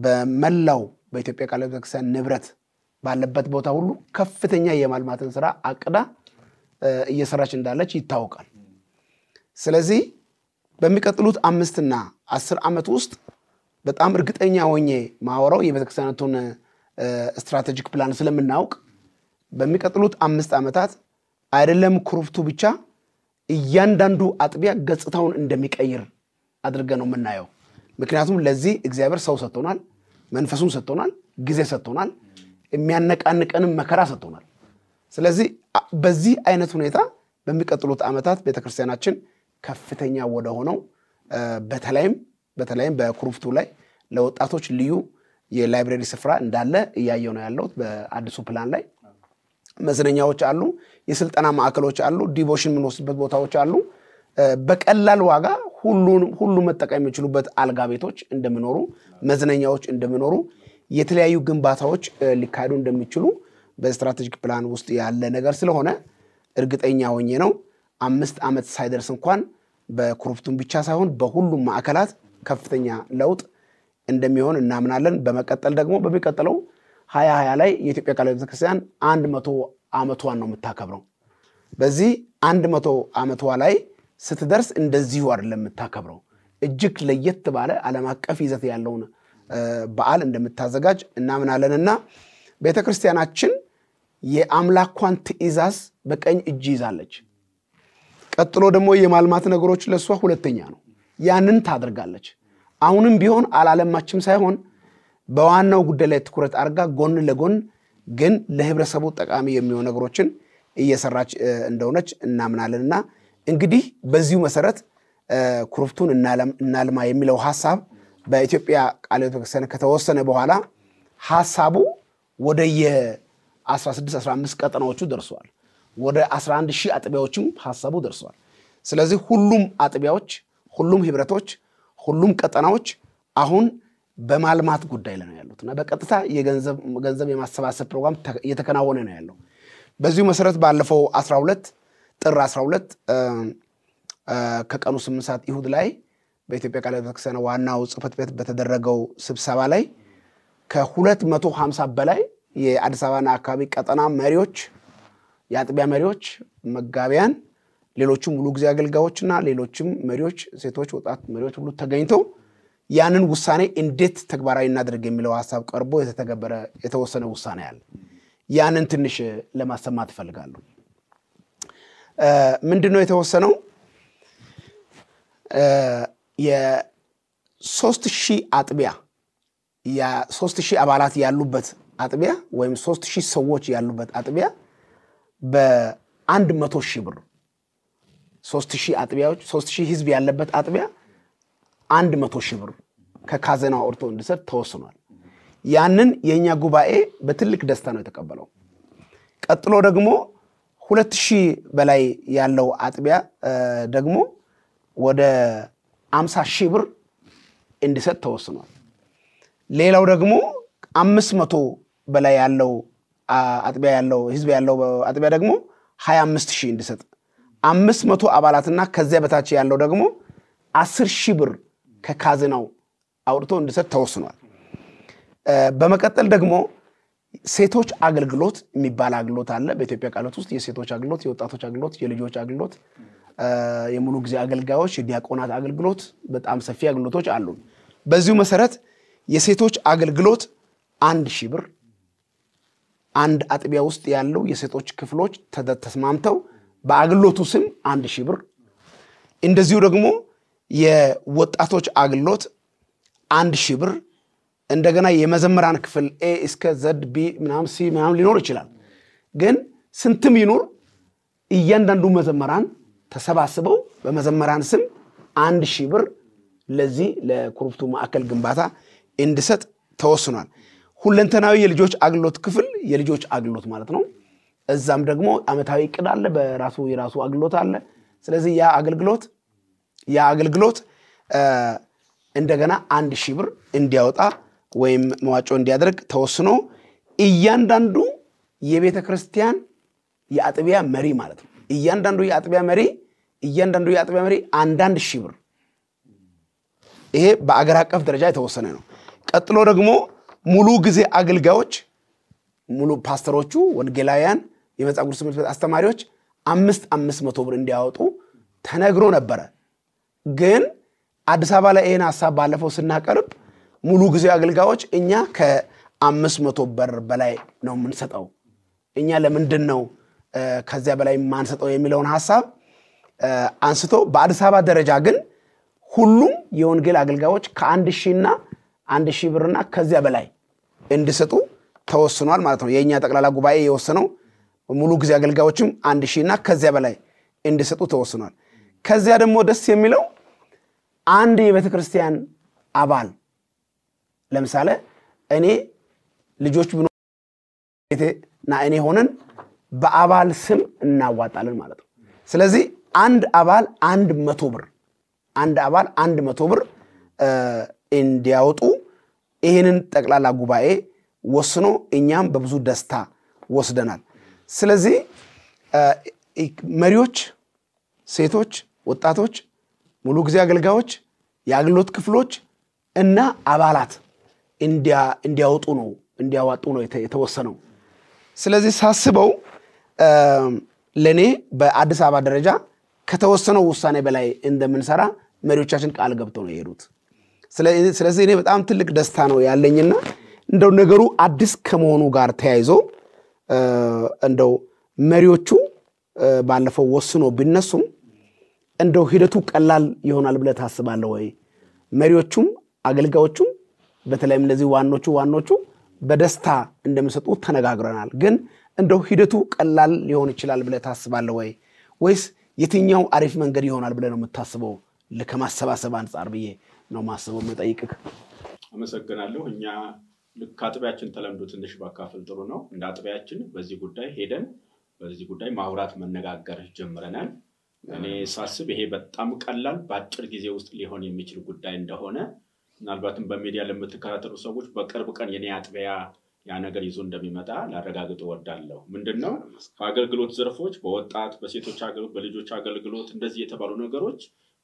በመላው በኢትዮጵያ ቃለ ቤተክርስቲያን ንብረት ባለበት ቦታ ሁሉ ከፍተኛ የማልማትን ስራ አቅዳ እየሰራች እንዳለች ይታወቃል። ስለዚህ በሚቀጥሉት አምስትና አስር ዓመት ውስጥ በጣም እርግጠኛ ሆኜ ማወራው የቤተክርስቲያናቱን ስትራቴጂክ ፕላን ስለምናውቅ በሚቀጥሉት አምስት ዓመታት አይደለም ኩሩፍቱ ብቻ እያንዳንዱ አጥቢያ ገጽታውን እንደሚቀይር አድርገ ነው የምናየው። ምክንያቱም ለዚህ እግዚአብሔር ሰው ሰጥቶናል፣ መንፈሱን ሰጥቶናል፣ ጊዜ ሰጥቶናል፣ የሚያነቃንቀንም መከራ ሰጥቶናል። ስለዚህ በዚህ አይነት ሁኔታ በሚቀጥሉት ዓመታት ቤተክርስቲያናችን ከፍተኛ ወደ ሆነው በተለይም በተለይም በኩሩፍቱ ላይ ለወጣቶች ልዩ የላይብረሪ ስፍራ እንዳለ እያየው ነው ያለሁት። በአዲሱ ፕላን ላይ መዝነኛዎች አሉ፣ የስልጠና ማዕከሎች አሉ፣ ዲቮሽን የምንወስድበት ቦታዎች አሉ። በቀላል ዋጋ ሁሉ መጠቀም የሚችሉበት አልጋ ቤቶች እንደሚኖሩ፣ መዝነኛዎች እንደሚኖሩ፣ የተለያዩ ግንባታዎች ሊካሄዱ እንደሚችሉ በስትራቴጂክ ፕላን ውስጥ ያለ ነገር ስለሆነ እርግጠኛ ሆኜ ነው አምስት ዓመት ሳይደርስ እንኳን በኩሩፍቱም ብቻ ሳይሆን በሁሉም ማዕከላት ከፍተኛ ለውጥ እንደሚሆን እናምናለን። በመቀጠል ደግሞ በሚቀጥለው ሀያ ሀያ ላይ የኢትዮጵያ ቃለ ቤተክርስቲያን አንድ መቶ ዓመቷን ነው የምታከብረው። በዚህ አንድ መቶ ዓመቷ ላይ ስትደርስ እንደዚሁ አይደለም የምታከብረው፣ እጅግ ለየት ባለ ዓለም አቀፍ ይዘት ያለውን በዓል እንደምታዘጋጅ እናምናለንና ቤተ ክርስቲያናችን የአምላኳን ትእዛዝ በቀኝ እጅ ይዛለች። ቀጥሎ ደግሞ የማልማት ነገሮች ለእሷ ሁለተኛ ነው። ያንን ታደርጋለች። አሁንም ቢሆን አላለማችም ሳይሆን በዋናው ጉዳይ ላይ ትኩረት አድርጋ ጎን ለጎን ግን ለህብረተሰቡ ጠቃሚ የሚሆኑ ነገሮችን እየሰራች እንደሆነች እናምናለን እና እንግዲህ በዚሁ መሰረት ኩርፍቱን እናልማ የሚለው ሀሳብ በኢትዮጵያ ቃለ ሕይወት ቤተክርስቲያን ከተወሰነ በኋላ ሀሳቡ ወደ የ16 15 ቀጠናዎቹ ደርሰዋል። ወደ 11 ሺህ አጥቢያዎችም ሀሳቡ ደርሰዋል። ስለዚህ ሁሉም አጥቢያዎች፣ ሁሉም ህብረቶች ሁሉም ቀጠናዎች አሁን በማልማት ጉዳይ ላይ ነው ያሉት እና በቀጥታ የገንዘብ የማሰባሰብ ፕሮግራም እየተከናወነ ነው ያለው። በዚሁ መሰረት ባለፈው 12 ጥር 12 ከቀኑ 8 ሰዓት ይሁድ ላይ በኢትዮጵያ ቃለ ቤተክርስቲያን ዋናው ጽህፈት ቤት በተደረገው ስብሰባ ላይ ከ250 በላይ የአዲስ አበባና አካባቢ ቀጠና መሪዎች፣ የአጥቢያ መሪዎች፣ መጋቢያን ሌሎችም ሙሉ ጊዜ አገልጋዮችና ሌሎችም መሪዎች፣ ሴቶች፣ ወጣት መሪዎች ሁሉ ተገኝተው ያንን ውሳኔ እንዴት ተግባራዊ እናደርግ የሚለው ሀሳብ ቀርቦ የተተገበረ የተወሰነ ውሳኔ አለ። ያንን ትንሽ ለማሰማት እፈልጋለሁ። ምንድን ነው የተወሰነው? የሶስት ሺህ አጥቢያ ሶስት ሺህ አባላት ያሉበት አጥቢያ ወይም ሶስት ሺህ ሰዎች ያሉበት አጥቢያ በአንድ መቶ ሺህ ብር ሶስት ሺህ አጥቢያዎች ሶስት ሺህ ህዝብ ያለበት አጥቢያ አንድ መቶ ሺህ ብር ከካዘና ወርቶ እንዲሰጥ ተወስኗል። ያንን የእኛ ጉባኤ በትልቅ ደስታ ነው የተቀበለው። ቀጥሎ ደግሞ ሁለት ሺህ በላይ ያለው አጥቢያ ደግሞ ወደ አምሳ ሺህ ብር እንዲሰጥ ተወስኗል። ሌላው ደግሞ አምስት መቶ በላይ ያለው አጥቢያ ያለው ህዝብ ያለው አጥቢያ ደግሞ ሀያ አምስት ሺህ እንዲሰጥ አምስት መቶ አባላትና ከዚያ በታች ያለው ደግሞ አስር ሺህ ብር ከካዝናው አውጥቶ እንዲሰጥ ተወስኗል። በመቀጠል ደግሞ ሴቶች አገልግሎት የሚባል አገልግሎት አለ። በኢትዮጵያ ቃሎት ውስጥ የሴቶች አገልግሎት፣ የወጣቶች አገልግሎት፣ የልጆች አገልግሎት፣ የሙሉ ጊዜ አገልጋዮች፣ የዲያቆናት አገልግሎት በጣም ሰፊ አገልግሎቶች አሉ። በዚሁ መሰረት የሴቶች አገልግሎት አንድ ሺህ ብር አንድ አጥቢያ ውስጥ ያሉ የሴቶች ክፍሎች ተስማምተው በአግሎቱ ስም አንድ ሺህ ብር እንደዚሁ ደግሞ የወጣቶች አግሎት አንድ ሺህ ብር እንደገና የመዘመራን ክፍል ኤ እስከ ዘድ ቢ ምናም ሲ ምናም ሊኖር ይችላል። ግን ስንትም ይኖር እያንዳንዱ መዘመራን ተሰባስበው በመዘመራን ስም አንድ ሺህ ብር ለዚህ ለኩርፍቱ ማዕከል ግንባታ እንዲሰጥ ተወስኗል። ሁለንተናዊ የልጆች አግሎት ክፍል የልጆች አግሎት ማለት ነው። እዛም ደግሞ አመታዊ እቅድ አለ፣ በራሱ የራሱ አገልግሎት አለ። ስለዚህ ያ አገልግሎት ያ አገልግሎት እንደገና አንድ ሺህ ብር እንዲያወጣ ወይም መዋጮ እንዲያደርግ ተወስኖ እያንዳንዱ የቤተ ክርስቲያን የአጥቢያ መሪ ማለት ነው። እያንዳንዱ የአጥቢያ መሪ እያንዳንዱ የአጥቢያ መሪ አንዳንድ ሺህ ብር ይሄ በአገር አቀፍ ደረጃ የተወሰነ ነው። ቀጥሎ ደግሞ ሙሉ ጊዜ አገልጋዮች ሙሉ ፓስተሮቹ ወንጌላውያን የመጻጉዕ ትምህርት ቤት አስተማሪዎች አምስት አምስት መቶ ብር እንዲያወጡ ተነግሮ ነበረ። ግን አዲስ አበባ ላይ ይህን ሀሳብ ባለፈው ስናቀርብ ሙሉ ጊዜ አገልጋዮች እኛ ከአምስት መቶ ብር በላይ ነው የምንሰጠው፣ እኛ ለምንድን ነው ከዚያ በላይ ማንሰጠው የሚለውን ሀሳብ አንስቶ በአዲስ አበባ ደረጃ ግን ሁሉም የወንጌል አገልጋዮች ከአንድ ሺና አንድ ሺህ ብርና ከዚያ በላይ እንዲሰጡ ተወስኗል ማለት ነው። የእኛ ጠቅላላ ጉባኤ የወሰነው ሙሉ ጊዜ አገልጋዮችም አንድ ሺህ እና ከዚያ በላይ እንዲሰጡ ተወስኗል። ከዚያ ደግሞ ደስ የሚለው አንድ የቤተ ክርስቲያን አባል ለምሳሌ እኔ ልጆች ብኖ ቤቴና እኔ ሆነን በአባል ስም እናዋጣለን ማለት ነው። ስለዚህ አንድ አባል አንድ መቶ ብር አንድ አባል አንድ መቶ ብር እንዲያወጡ ይህንን ጠቅላላ ጉባኤ ወስኖ እኛም በብዙ ደስታ ወስደናል። ስለዚህ መሪዎች፣ ሴቶች፣ ወጣቶች፣ ሙሉ ጊዜ አገልጋዮች፣ የአገልግሎት ክፍሎች እና አባላት እንዲያወጡ ነው እንዲያዋጡ ነው የተወሰነው። ስለዚህ ሳስበው ለእኔ በአዲስ አበባ ደረጃ ከተወሰነው ውሳኔ በላይ እንደምንሰራ መሪዎቻችን ቃል ገብተው ነው የሄዱት። ስለዚህ እኔ በጣም ትልቅ ደስታ ነው ያለኝና እንደው ነገሩ አዲስ ከመሆኑ ጋር ተያይዞ እንደው መሪዎቹ ባለፈው ወስኖ ቢነሱም እንደው ሂደቱ ቀላል ይሆናል ብለህ ታስባለህ ወይ? መሪዎቹም አገልጋዮቹም በተለይም እነዚህ ዋኖቹ ዋኖቹ በደስታ እንደሚሰጡ ተነጋግረናል። ግን እንደው ሂደቱ ቀላል ሊሆን ይችላል ብለህ ታስባለህ ወይ? ወይስ የትኛው አሪፍ መንገድ ይሆናል ብለህ ነው የምታስበው? ከማሰባሰብ አንጻር ብዬ ነው ማስበው መጠይቅህ። አመሰግናለሁ እኛ ከአጥቢያችን ተለምዶ ትንሽ ባካፍል ጥሩ ነው። እንደ አጥቢያችን በዚህ ጉዳይ ሄደን በዚህ ጉዳይ ማውራት መነጋገር ጀምረናል። እኔ ሳስብ ይሄ በጣም ቀላል በአጭር ጊዜ ውስጥ ሊሆን የሚችል ጉዳይ እንደሆነ ምናልባትም በሚዲያ ለምትከታተሉ ሰዎች በቅርብ ቀን የኔ አጥቢያ ያ ነገር ይዞ እንደሚመጣ ላረጋግጥ እወዳለሁ። ምንድን ነው በአገልግሎት ዘርፎች በወጣት በሴቶች አገልግሎት በልጆች አገልግሎት እንደዚህ የተባሉ ነገሮች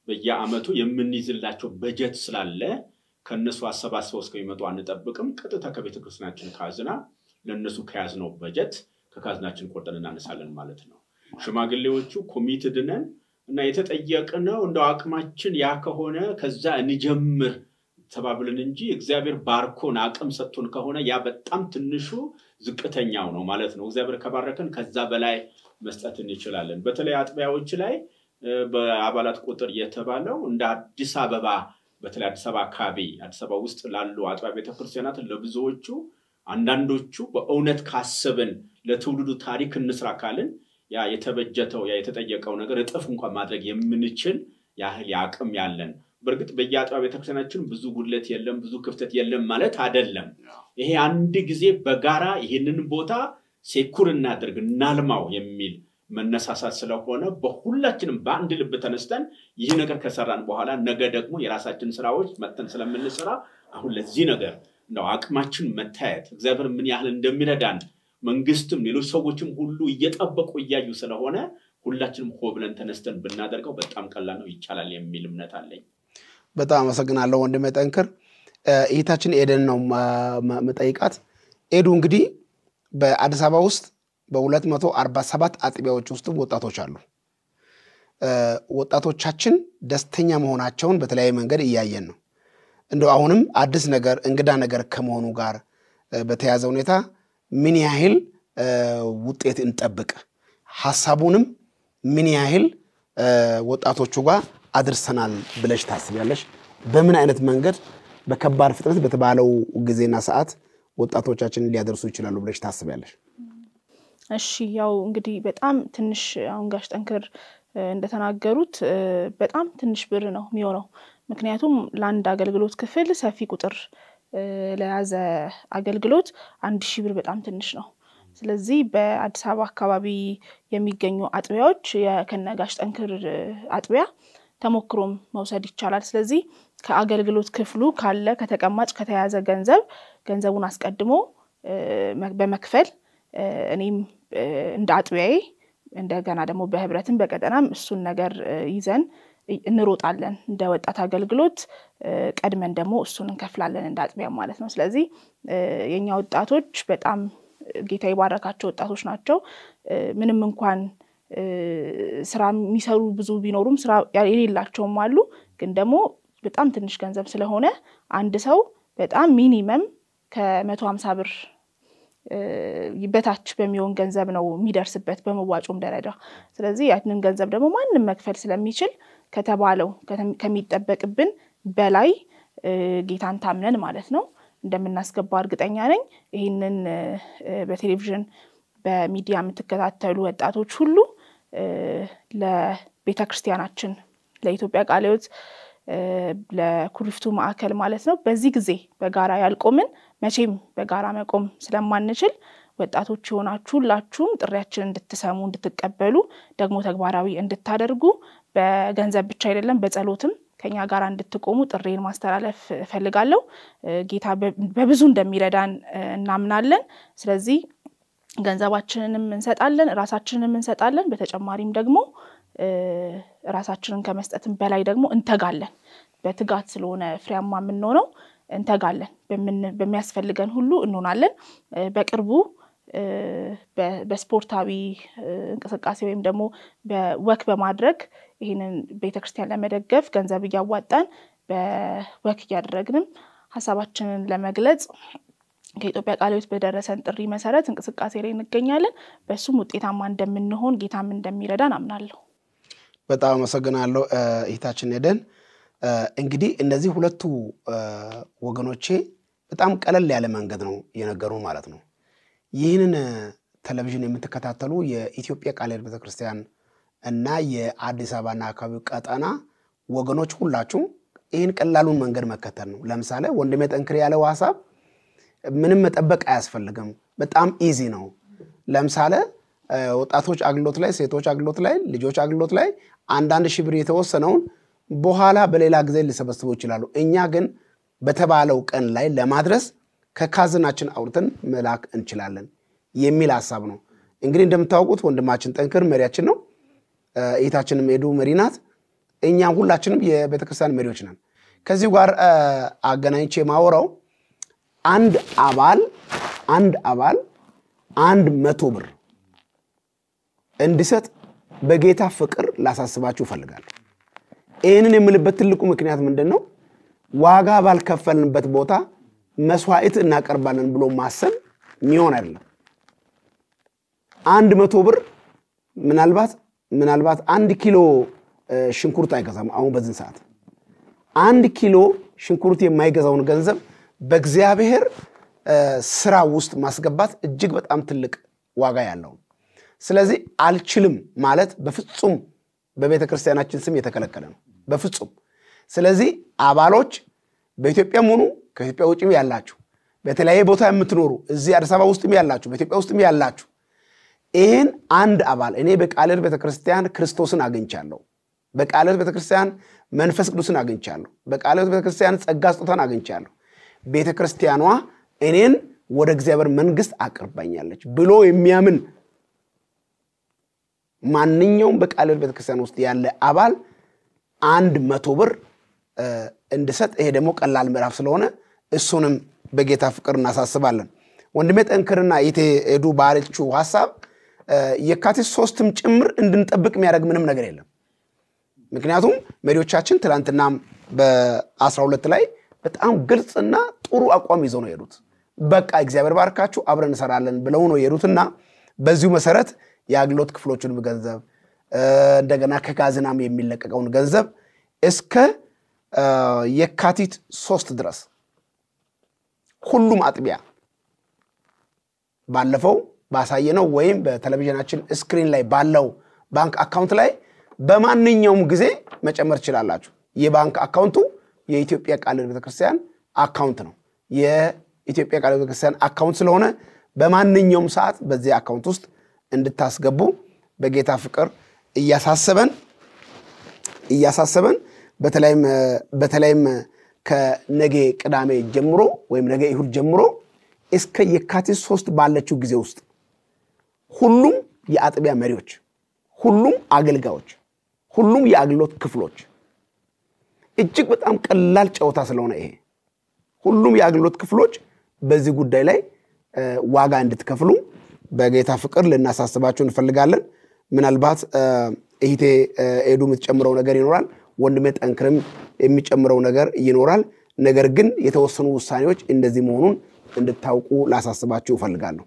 በየአመቱ የምንይዝላቸው በጀት ስላለ ከእነሱ አሰባስበው እስከሚመጡ አንጠብቅም። ቀጥታ ከቤተ ካዝና ለእነሱ ከያዝነው በጀት ከካዝናችን ቆርጠን እናነሳለን ማለት ነው። ሽማግሌዎቹ ኮሚትድ ነን እና የተጠየቅነው እንደው አቅማችን ያ ከሆነ ከዛ እንጀምር ተባብልን እንጂ እግዚአብሔር ባርኮን አቅም ሰጥቶን ከሆነ ያ በጣም ትንሹ ዝቅተኛው ነው ማለት ነው። እግዚአብሔር ከባረከን ከዛ በላይ መስጠት እንችላለን። በተለይ አጥቢያዎች ላይ በአባላት ቁጥር የተባለው እንደ አዲስ አበባ በተለይ አዲስ አበባ አካባቢ አዲስ አበባ ውስጥ ላሉ አጥቢያ ቤተክርስቲያናት ለብዙዎቹ አንዳንዶቹ በእውነት ካሰብን ለትውልዱ ታሪክ እንስራ ካልን ያ የተበጀተው ያ የተጠየቀው ነገር እጥፍ እንኳን ማድረግ የምንችል ያህል የአቅም ያለን በእርግጥ በየአጥቢያ ቤተክርስቲያናችን ብዙ ጉድለት የለም፣ ብዙ ክፍተት የለም ማለት አይደለም። ይሄ አንድ ጊዜ በጋራ ይህንን ቦታ ሴኩር እናደርግ እናልማው የሚል መነሳሳት ስለሆነ በሁላችንም በአንድ ልብ ተነስተን ይህ ነገር ከሰራን በኋላ ነገ ደግሞ የራሳችን ስራዎች መተን ስለምንሰራ አሁን ለዚህ ነገር ነው አቅማችን መታየት እግዚአብሔር ምን ያህል እንደሚረዳን መንግስትም ሌሎች ሰዎችም ሁሉ እየጠበቁ እያዩ ስለሆነ ሁላችንም ሆ ብለን ተነስተን ብናደርገው በጣም ቀላል ነው፣ ይቻላል የሚል እምነት አለኝ። በጣም አመሰግናለሁ ወንድም ጠንክር። እህታችን ኤደን ነው መጠይቃት። ኤዱ እንግዲህ በአዲስ አበባ ውስጥ በ247 አጥቢያዎች ውስጥም ወጣቶች አሉ። ወጣቶቻችን ደስተኛ መሆናቸውን በተለያየ መንገድ እያየን ነው። እንደው አሁንም አዲስ ነገር እንግዳ ነገር ከመሆኑ ጋር በተያዘ ሁኔታ ምን ያህል ውጤት እንጠብቅ፣ ሀሳቡንም ምን ያህል ወጣቶቹ ጋር አድርሰናል ብለሽ ታስቢያለሽ? በምን አይነት መንገድ በከባድ ፍጥነት በተባለው ጊዜና ሰዓት ወጣቶቻችንን ሊያደርሱ ይችላሉ ብለሽ ታስቢያለሽ? እሺ ያው እንግዲህ በጣም ትንሽ አሁን ጋሽ ጠንክር እንደተናገሩት በጣም ትንሽ ብር ነው የሚሆነው። ምክንያቱም ለአንድ አገልግሎት ክፍል ሰፊ ቁጥር ለያዘ አገልግሎት አንድ ሺህ ብር በጣም ትንሽ ነው። ስለዚህ በአዲስ አበባ አካባቢ የሚገኙ አጥቢያዎች ከነጋሽ ጠንክር አጥቢያ ተሞክሮም መውሰድ ይቻላል። ስለዚህ ከአገልግሎት ክፍሉ ካለ ከተቀማጭ ከተያዘ ገንዘብ ገንዘቡን አስቀድሞ በመክፈል እኔም እንደ አጥቢያዬ እንደገና ደግሞ በህብረትም በቀጠናም እሱን ነገር ይዘን እንሮጣለን እንደ ወጣት አገልግሎት ቀድመን ደግሞ እሱን እንከፍላለን እንደ አጥቢያ ማለት ነው። ስለዚህ የኛ ወጣቶች በጣም ጌታ የባረካቸው ወጣቶች ናቸው። ምንም እንኳን ስራ የሚሰሩ ብዙ ቢኖሩም ስራ የሌላቸውም አሉ። ግን ደግሞ በጣም ትንሽ ገንዘብ ስለሆነ አንድ ሰው በጣም ሚኒመም ከመቶ ሀምሳ ብር በታች በሚሆን ገንዘብ ነው የሚደርስበት በመዋጮም ደረጃ። ስለዚህ ያንን ገንዘብ ደግሞ ማንም መክፈል ስለሚችል ከተባለው ከሚጠበቅብን በላይ ጌታን ታምነን ማለት ነው እንደምናስገባ እርግጠኛ ነኝ። ይህንን በቴሌቪዥን በሚዲያ የምትከታተሉ ወጣቶች ሁሉ ለቤተ ክርስቲያናችን ለኢትዮጵያ ቃለ ሕይወት ለኩሪፍቱ ማዕከል ማለት ነው በዚህ ጊዜ በጋራ ያልቆምን መቼም በጋራ መቆም ስለማንችል ወጣቶች የሆናችሁ ሁላችሁም ጥሪያችን እንድትሰሙ እንድትቀበሉ፣ ደግሞ ተግባራዊ እንድታደርጉ በገንዘብ ብቻ አይደለም በጸሎትም ከኛ ጋር እንድትቆሙ ጥሬን ማስተላለፍ እፈልጋለሁ። ጌታ በብዙ እንደሚረዳን እናምናለን። ስለዚህ ገንዘባችንንም እንሰጣለን፣ ራሳችንንም እንሰጣለን። በተጨማሪም ደግሞ ራሳችንን ከመስጠትም በላይ ደግሞ እንተጋለን። በትጋት ስለሆነ ፍሬያማ የምንሆነው እንተጋለን፣ በሚያስፈልገን ሁሉ እንሆናለን። በቅርቡ በስፖርታዊ እንቅስቃሴ ወይም ደግሞ በወክ በማድረግ ይህንን ቤተክርስቲያን ለመደገፍ ገንዘብ እያዋጣን በወክ እያደረግንም ሀሳባችንን ለመግለጽ ከኢትዮጵያ ቃለ ሕይወት በደረሰን ጥሪ መሰረት እንቅስቃሴ ላይ እንገኛለን። በእሱም ውጤታማ እንደምንሆን ጌታም እንደሚረዳን አምናለሁ። በጣም አመሰግናለሁ እህታችን ኤደን። እንግዲህ እነዚህ ሁለቱ ወገኖቼ በጣም ቀለል ያለ መንገድ ነው የነገሩ ማለት ነው። ይህንን ቴሌቪዥን የምትከታተሉ የኢትዮጵያ ቃለ ሕይወት ቤተክርስቲያን እና የአዲስ አበባና አካባቢው ቀጠና ወገኖች ሁላችሁም ይህን ቀላሉን መንገድ መከተል ነው። ለምሳሌ ወንድሜ ጠንክሬ ያለው ሀሳብ ምንም መጠበቅ አያስፈልግም፣ በጣም ኢዚ ነው። ለምሳሌ ወጣቶች አገልግሎት ላይ፣ ሴቶች አገልግሎት ላይ፣ ልጆች አገልግሎት ላይ አንዳንድ ሺህ ብር የተወሰነውን በኋላ በሌላ ጊዜ ሊሰበስቡ ይችላሉ። እኛ ግን በተባለው ቀን ላይ ለማድረስ ከካዝናችን አውርተን መላክ እንችላለን የሚል ሀሳብ ነው። እንግዲህ እንደምታውቁት ወንድማችን ጠንክር መሪያችን ነው። እህታችንም ሄዱ መሪ ናት። እኛም ሁላችንም የቤተክርስቲያን መሪዎች ነን። ከዚሁ ጋር አገናኝቼ የማወራው አንድ አባል አንድ አባል አንድ መቶ ብር እንዲሰጥ በጌታ ፍቅር ላሳስባችሁ እፈልጋለሁ። ይህንን የምልበት ትልቁ ምክንያት ምንድን ነው? ዋጋ ባልከፈልንበት ቦታ መስዋዕት እናቀርባለን ብሎ ማሰብ ሚሆን አይደለም። አንድ መቶ ብር ምናልባት ምናልባት አንድ ኪሎ ሽንኩርት አይገዛም። አሁን በዚህን ሰዓት አንድ ኪሎ ሽንኩርት የማይገዛውን ገንዘብ በእግዚአብሔር ስራ ውስጥ ማስገባት እጅግ በጣም ትልቅ ዋጋ ያለው። ስለዚህ አልችልም ማለት በፍጹም በቤተ ክርስቲያናችን ስም የተከለከለ ነው። በፍጹም። ስለዚህ አባሎች በኢትዮጵያም ሆኑ ከኢትዮጵያ ውጭም ያላችሁ በተለያየ ቦታ የምትኖሩ እዚህ አዲስ አበባ ውስጥም ያላችሁ በኢትዮጵያ ውስጥም ያላችሁ ይህን አንድ አባል እኔ በቃልር ቤተክርስቲያን ክርስቶስን አግኝቻለሁ። በቃልር ቤተክርስቲያን መንፈስ ቅዱስን አግኝቻለሁ። በቃልር ቤተክርስቲያን ጸጋ ስጦታን አግኝቻለሁ። ቤተክርስቲያኗ እኔን ወደ እግዚአብሔር መንግስት አቅርባኛለች ብሎ የሚያምን ማንኛውም በቃልር ቤተክርስቲያን ውስጥ ያለ አባል አንድ መቶ ብር እንድሰጥ ይሄ ደግሞ ቀላል ምዕራፍ ስለሆነ እሱንም በጌታ ፍቅር እናሳስባለን። ወንድሜ ጠንክርና ዱ ባለችው ሀሳብ የካቲት ሶስትም ጭምር እንድንጠብቅ የሚያደርግ ምንም ነገር የለም። ምክንያቱም መሪዎቻችን ትላንትና በ12 ላይ በጣም ግልጽና ጥሩ አቋም ይዘው ነው የሄዱት። በቃ እግዚአብሔር ባርካችሁ አብረን እንሰራለን ብለው ነው የሄዱትና በዚሁ መሰረት የአግሎት ክፍሎቹንም ገንዘብ እንደገና ከካዝናም የሚለቀቀውን ገንዘብ እስከ የካቲት ሶስት ድረስ ሁሉም አጥቢያ ባለፈው ባሳየነው ወይም በቴሌቪዥናችን ስክሪን ላይ ባለው ባንክ አካውንት ላይ በማንኛውም ጊዜ መጨመር ትችላላችሁ። የባንክ አካውንቱ የኢትዮጵያ ቃል ቤተክርስቲያን አካውንት ነው። የኢትዮጵያ ቃል ቤተክርስቲያን አካውንት ስለሆነ በማንኛውም ሰዓት በዚህ አካውንት ውስጥ እንድታስገቡ በጌታ ፍቅር እያሳሰበን እያሳሰበን በተለይም በተለይም ከነገ ቅዳሜ ጀምሮ ወይም ነገ ይሁድ ጀምሮ እስከ የካቲት ሶስት ባለችው ጊዜ ውስጥ ሁሉም የአጥቢያ መሪዎች፣ ሁሉም አገልጋዮች፣ ሁሉም የአገልግሎት ክፍሎች እጅግ በጣም ቀላል ጨዋታ ስለሆነ ይሄ ሁሉም የአገልግሎት ክፍሎች በዚህ ጉዳይ ላይ ዋጋ እንድትከፍሉ በጌታ ፍቅር ልናሳስባችሁ እንፈልጋለን። ምናልባት እህቴ ኤዱ የምትጨምረው ነገር ይኖራል፣ ወንድሜ ጠንክርም የሚጨምረው ነገር ይኖራል። ነገር ግን የተወሰኑ ውሳኔዎች እንደዚህ መሆኑን እንድታውቁ ላሳስባችሁ እፈልጋለሁ።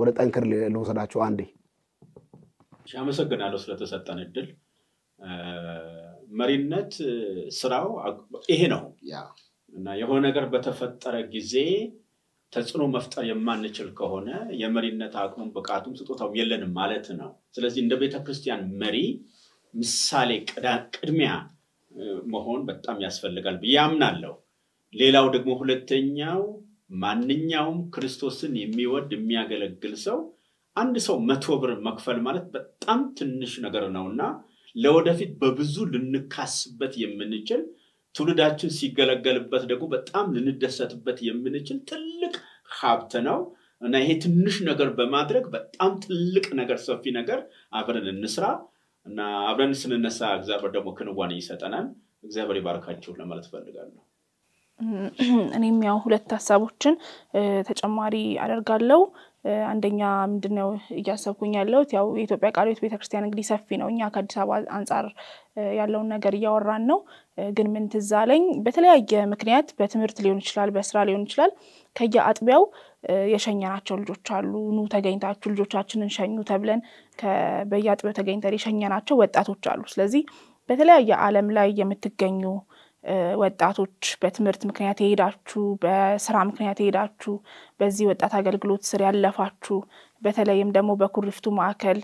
ወደ ጠንክር ልውሰዳችሁ። አንዴ አመሰግናለሁ ስለተሰጠን እድል። መሪነት ስራው ይሄ ነው እና የሆነ ነገር በተፈጠረ ጊዜ ተጽዕኖ መፍጠር የማንችል ከሆነ የመሪነት አቅሙም ብቃቱም ስጦታውም የለንም ማለት ነው። ስለዚህ እንደ ቤተክርስቲያን መሪ ምሳሌ ቅድሚያ መሆን በጣም ያስፈልጋል ብዬ አምናለሁ። ሌላው ደግሞ ሁለተኛው ማንኛውም ክርስቶስን የሚወድ የሚያገለግል ሰው አንድ ሰው መቶ ብር መክፈል ማለት በጣም ትንሽ ነገር ነው እና ለወደፊት በብዙ ልንካስበት የምንችል ትውልዳችን ሲገለገልበት ደግሞ በጣም ልንደሰትበት የምንችል ትልቅ ሀብት ነው እና ይሄ ትንሽ ነገር በማድረግ በጣም ትልቅ ነገር፣ ሰፊ ነገር አብረን እንስራ እና አብረን ስንነሳ እግዚአብሔር ደግሞ ክንዋኔ ይሰጠናል። እግዚአብሔር ይባርካችሁ ለማለት ፈልጋለሁ። እኔም ያው ሁለት ሀሳቦችን ተጨማሪ አደርጋለሁ። አንደኛ ምንድነው እያሰብኩኝ ያለሁት ያው የኢትዮጵያ ቃለ ሕይወት ቤተክርስቲያን እንግዲህ ሰፊ ነው። እኛ ከአዲስ አበባ አንጻር ያለውን ነገር እያወራን ነው። ግን ምን ትዝ አለኝ በተለያየ ምክንያት በትምህርት ሊሆን ይችላል፣ በስራ ሊሆን ይችላል ከየአጥቢያው የሸኘናቸው ልጆች አሉ። ኑ ተገኝታችሁ ልጆቻችንን ሸኙ ተብለን በየአጥቢያው ተገኝተን የሸኘናቸው ወጣቶች አሉ። ስለዚህ በተለያየ ዓለም ላይ የምትገኙ ወጣቶች በትምህርት ምክንያት የሄዳችሁ፣ በስራ ምክንያት የሄዳችሁ፣ በዚህ ወጣት አገልግሎት ስር ያለፋችሁ፣ በተለይም ደግሞ በኩሪፍቱ ማዕከል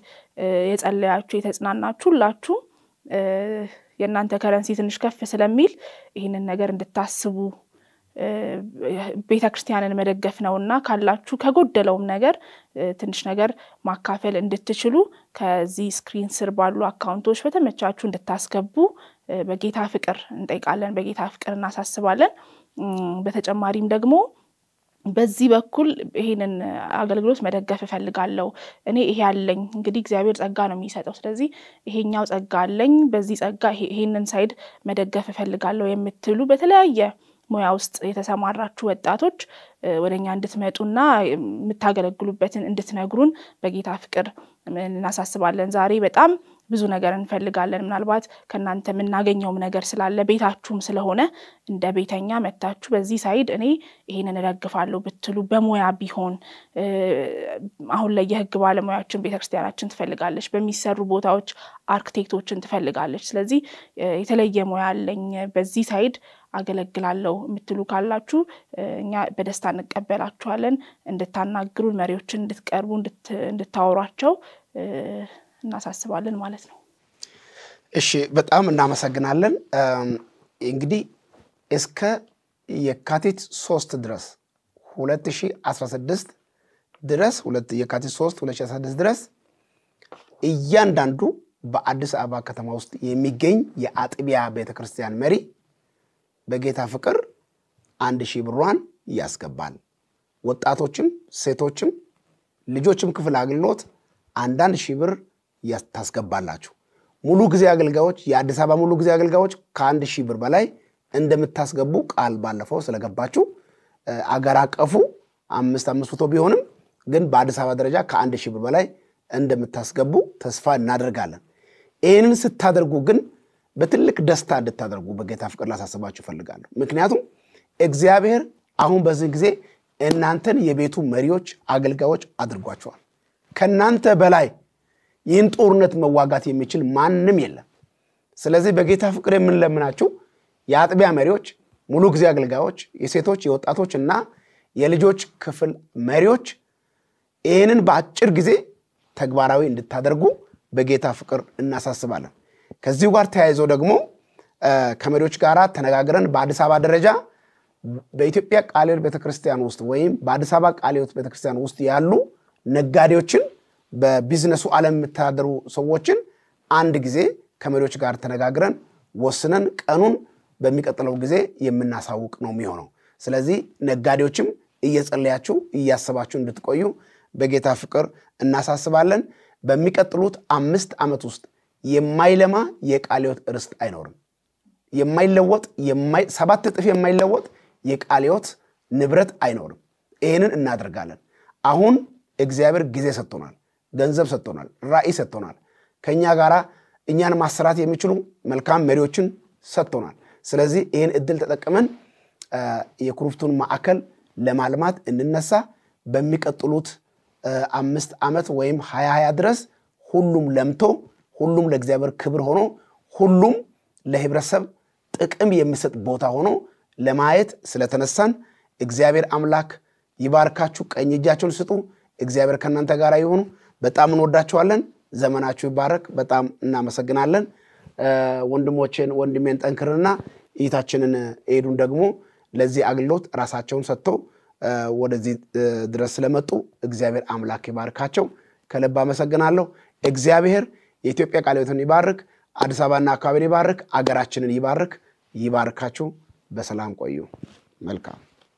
የጸለያችሁ፣ የተጽናናችሁ ሁላችሁ የእናንተ ከረንሲ ትንሽ ከፍ ስለሚል ይህንን ነገር እንድታስቡ ቤተ ክርስቲያንን መደገፍ ነው እና ካላችሁ ከጎደለውም ነገር ትንሽ ነገር ማካፈል እንድትችሉ ከዚህ ስክሪን ስር ባሉ አካውንቶች በተመቻችሁ እንድታስገቡ በጌታ ፍቅር እንጠይቃለን፣ በጌታ ፍቅር እናሳስባለን። በተጨማሪም ደግሞ በዚህ በኩል ይህንን አገልግሎት መደገፍ እፈልጋለሁ። እኔ ይሄ አለኝ። እንግዲህ እግዚአብሔር ጸጋ ነው የሚሰጠው። ስለዚህ ይሄኛው ጸጋ አለኝ፣ በዚህ ጸጋ ይሄንን ሳይድ መደገፍ እፈልጋለሁ የምትሉ በተለያየ ሙያ ውስጥ የተሰማራችሁ ወጣቶች ወደ እኛ እንድትመጡና የምታገለግሉበትን እንድትነግሩን በጌታ ፍቅር እናሳስባለን። ዛሬ በጣም ብዙ ነገር እንፈልጋለን። ምናልባት ከእናንተ የምናገኘውም ነገር ስላለ ቤታችሁም ስለሆነ እንደ ቤተኛ መታችሁ በዚህ ሳይድ እኔ ይሄንን እደግፋለሁ ብትሉ በሙያ ቢሆን አሁን ላይ የህግ ባለሙያችን ቤተክርስቲያናችን ትፈልጋለች፣ በሚሰሩ ቦታዎች አርክቴክቶችን ትፈልጋለች። ስለዚህ የተለየ ሙያ አለኝ በዚህ ሳይድ አገለግላለሁ የምትሉ ካላችሁ እኛ በደስታ እንቀበላችኋለን። እንድታናግሩን፣ መሪዎችን እንድትቀርቡ፣ እንድታወሯቸው እናሳስባለን ማለት ነው። እሺ፣ በጣም እናመሰግናለን። እንግዲህ እስከ የካቲት ሶስት ድረስ 2016 ድረስ የካቲት 3 2016 ድረስ እያንዳንዱ በአዲስ አበባ ከተማ ውስጥ የሚገኝ የአጥቢያ ቤተክርስቲያን መሪ በጌታ ፍቅር አንድ ሺህ ብሯን ያስገባል። ወጣቶችም ሴቶችም ልጆችም ክፍል አገልግሎት አንዳንድ ሺህ ብር ታስገባላችሁ። ሙሉ ጊዜ አገልጋዮች፣ የአዲስ አበባ ሙሉ ጊዜ አገልጋዮች ከአንድ ሺህ ብር በላይ እንደምታስገቡ ቃል ባለፈው ስለገባችሁ አገር አቀፉ አምስት አምስት መቶ ቢሆንም ግን በአዲስ አበባ ደረጃ ከአንድ ሺህ ብር በላይ እንደምታስገቡ ተስፋ እናደርጋለን። ይህንን ስታደርጉ ግን በትልቅ ደስታ እንድታደርጉ በጌታ ፍቅር ላሳስባችሁ እፈልጋለሁ። ምክንያቱም እግዚአብሔር አሁን በዚህ ጊዜ እናንተን የቤቱ መሪዎች፣ አገልጋዮች አድርጓቸዋል። ከእናንተ በላይ ይህን ጦርነት መዋጋት የሚችል ማንም የለም። ስለዚህ በጌታ ፍቅር የምንለምናችሁ የአጥቢያ መሪዎች፣ ሙሉ ጊዜ አገልጋዮች፣ የሴቶች የወጣቶች እና የልጆች ክፍል መሪዎች ይህንን በአጭር ጊዜ ተግባራዊ እንድታደርጉ በጌታ ፍቅር እናሳስባለን። ከዚሁ ጋር ተያይዞ ደግሞ ከመሪዎች ጋር ተነጋግረን በአዲስ አበባ ደረጃ በኢትዮጵያ ቃለ ሕይወት ቤተክርስቲያን ውስጥ ወይም በአዲስ አበባ ቃለ ሕይወት ቤተክርስቲያን ውስጥ ያሉ ነጋዴዎችን በቢዝነሱ ዓለም የምተዳደሩ ሰዎችን አንድ ጊዜ ከመሪዎች ጋር ተነጋግረን ወስነን ቀኑን በሚቀጥለው ጊዜ የምናሳውቅ ነው የሚሆነው። ስለዚህ ነጋዴዎችም እየጸለያችሁ እያሰባችሁ እንድትቆዩ በጌታ ፍቅር እናሳስባለን። በሚቀጥሉት አምስት ዓመት ውስጥ የማይለማ የቃለ ሕይወት ርስት አይኖርም። የማይለወጥ ሰባት እጥፍ የማይለወጥ የቃለ ሕይወት ንብረት አይኖርም። ይህንን እናደርጋለን። አሁን እግዚአብሔር ጊዜ ሰጥቶናል። ገንዘብ ሰጥቶናል፣ ራዕይ ሰጥቶናል። ከእኛ ጋር እኛን ማሰራት የሚችሉ መልካም መሪዎችን ሰጥቶናል። ስለዚህ ይህን እድል ተጠቅመን የኩርፍቱን ማዕከል ለማልማት እንነሳ። በሚቀጥሉት አምስት ዓመት ወይም ሀያ ሀያ ድረስ ሁሉም ለምቶ ሁሉም ለእግዚአብሔር ክብር ሆኖ ሁሉም ለህብረተሰብ ጥቅም የሚሰጥ ቦታ ሆኖ ለማየት ስለተነሳን እግዚአብሔር አምላክ ይባርካችሁ። ቀኝ እጃችሁን ስጡ። እግዚአብሔር ከእናንተ ጋር ይሁኑ። በጣም እንወዳችኋለን። ዘመናችሁ ይባረክ። በጣም እናመሰግናለን። ወንድሞችን ወንድሜን ጠንክርና እይታችንን ኤዱን ደግሞ ለዚህ አገልግሎት ራሳቸውን ሰጥተው ወደዚህ ድረስ ስለመጡ እግዚአብሔር አምላክ ይባርካቸው። ከልብ አመሰግናለሁ። እግዚአብሔር የኢትዮጵያ ቃለ ሕይወትን ይባርክ፣ አዲስ አበባና አካባቢን ይባርክ፣ አገራችንን ይባርክ፣ ይባርካችሁ። በሰላም ቆዩ። መልካም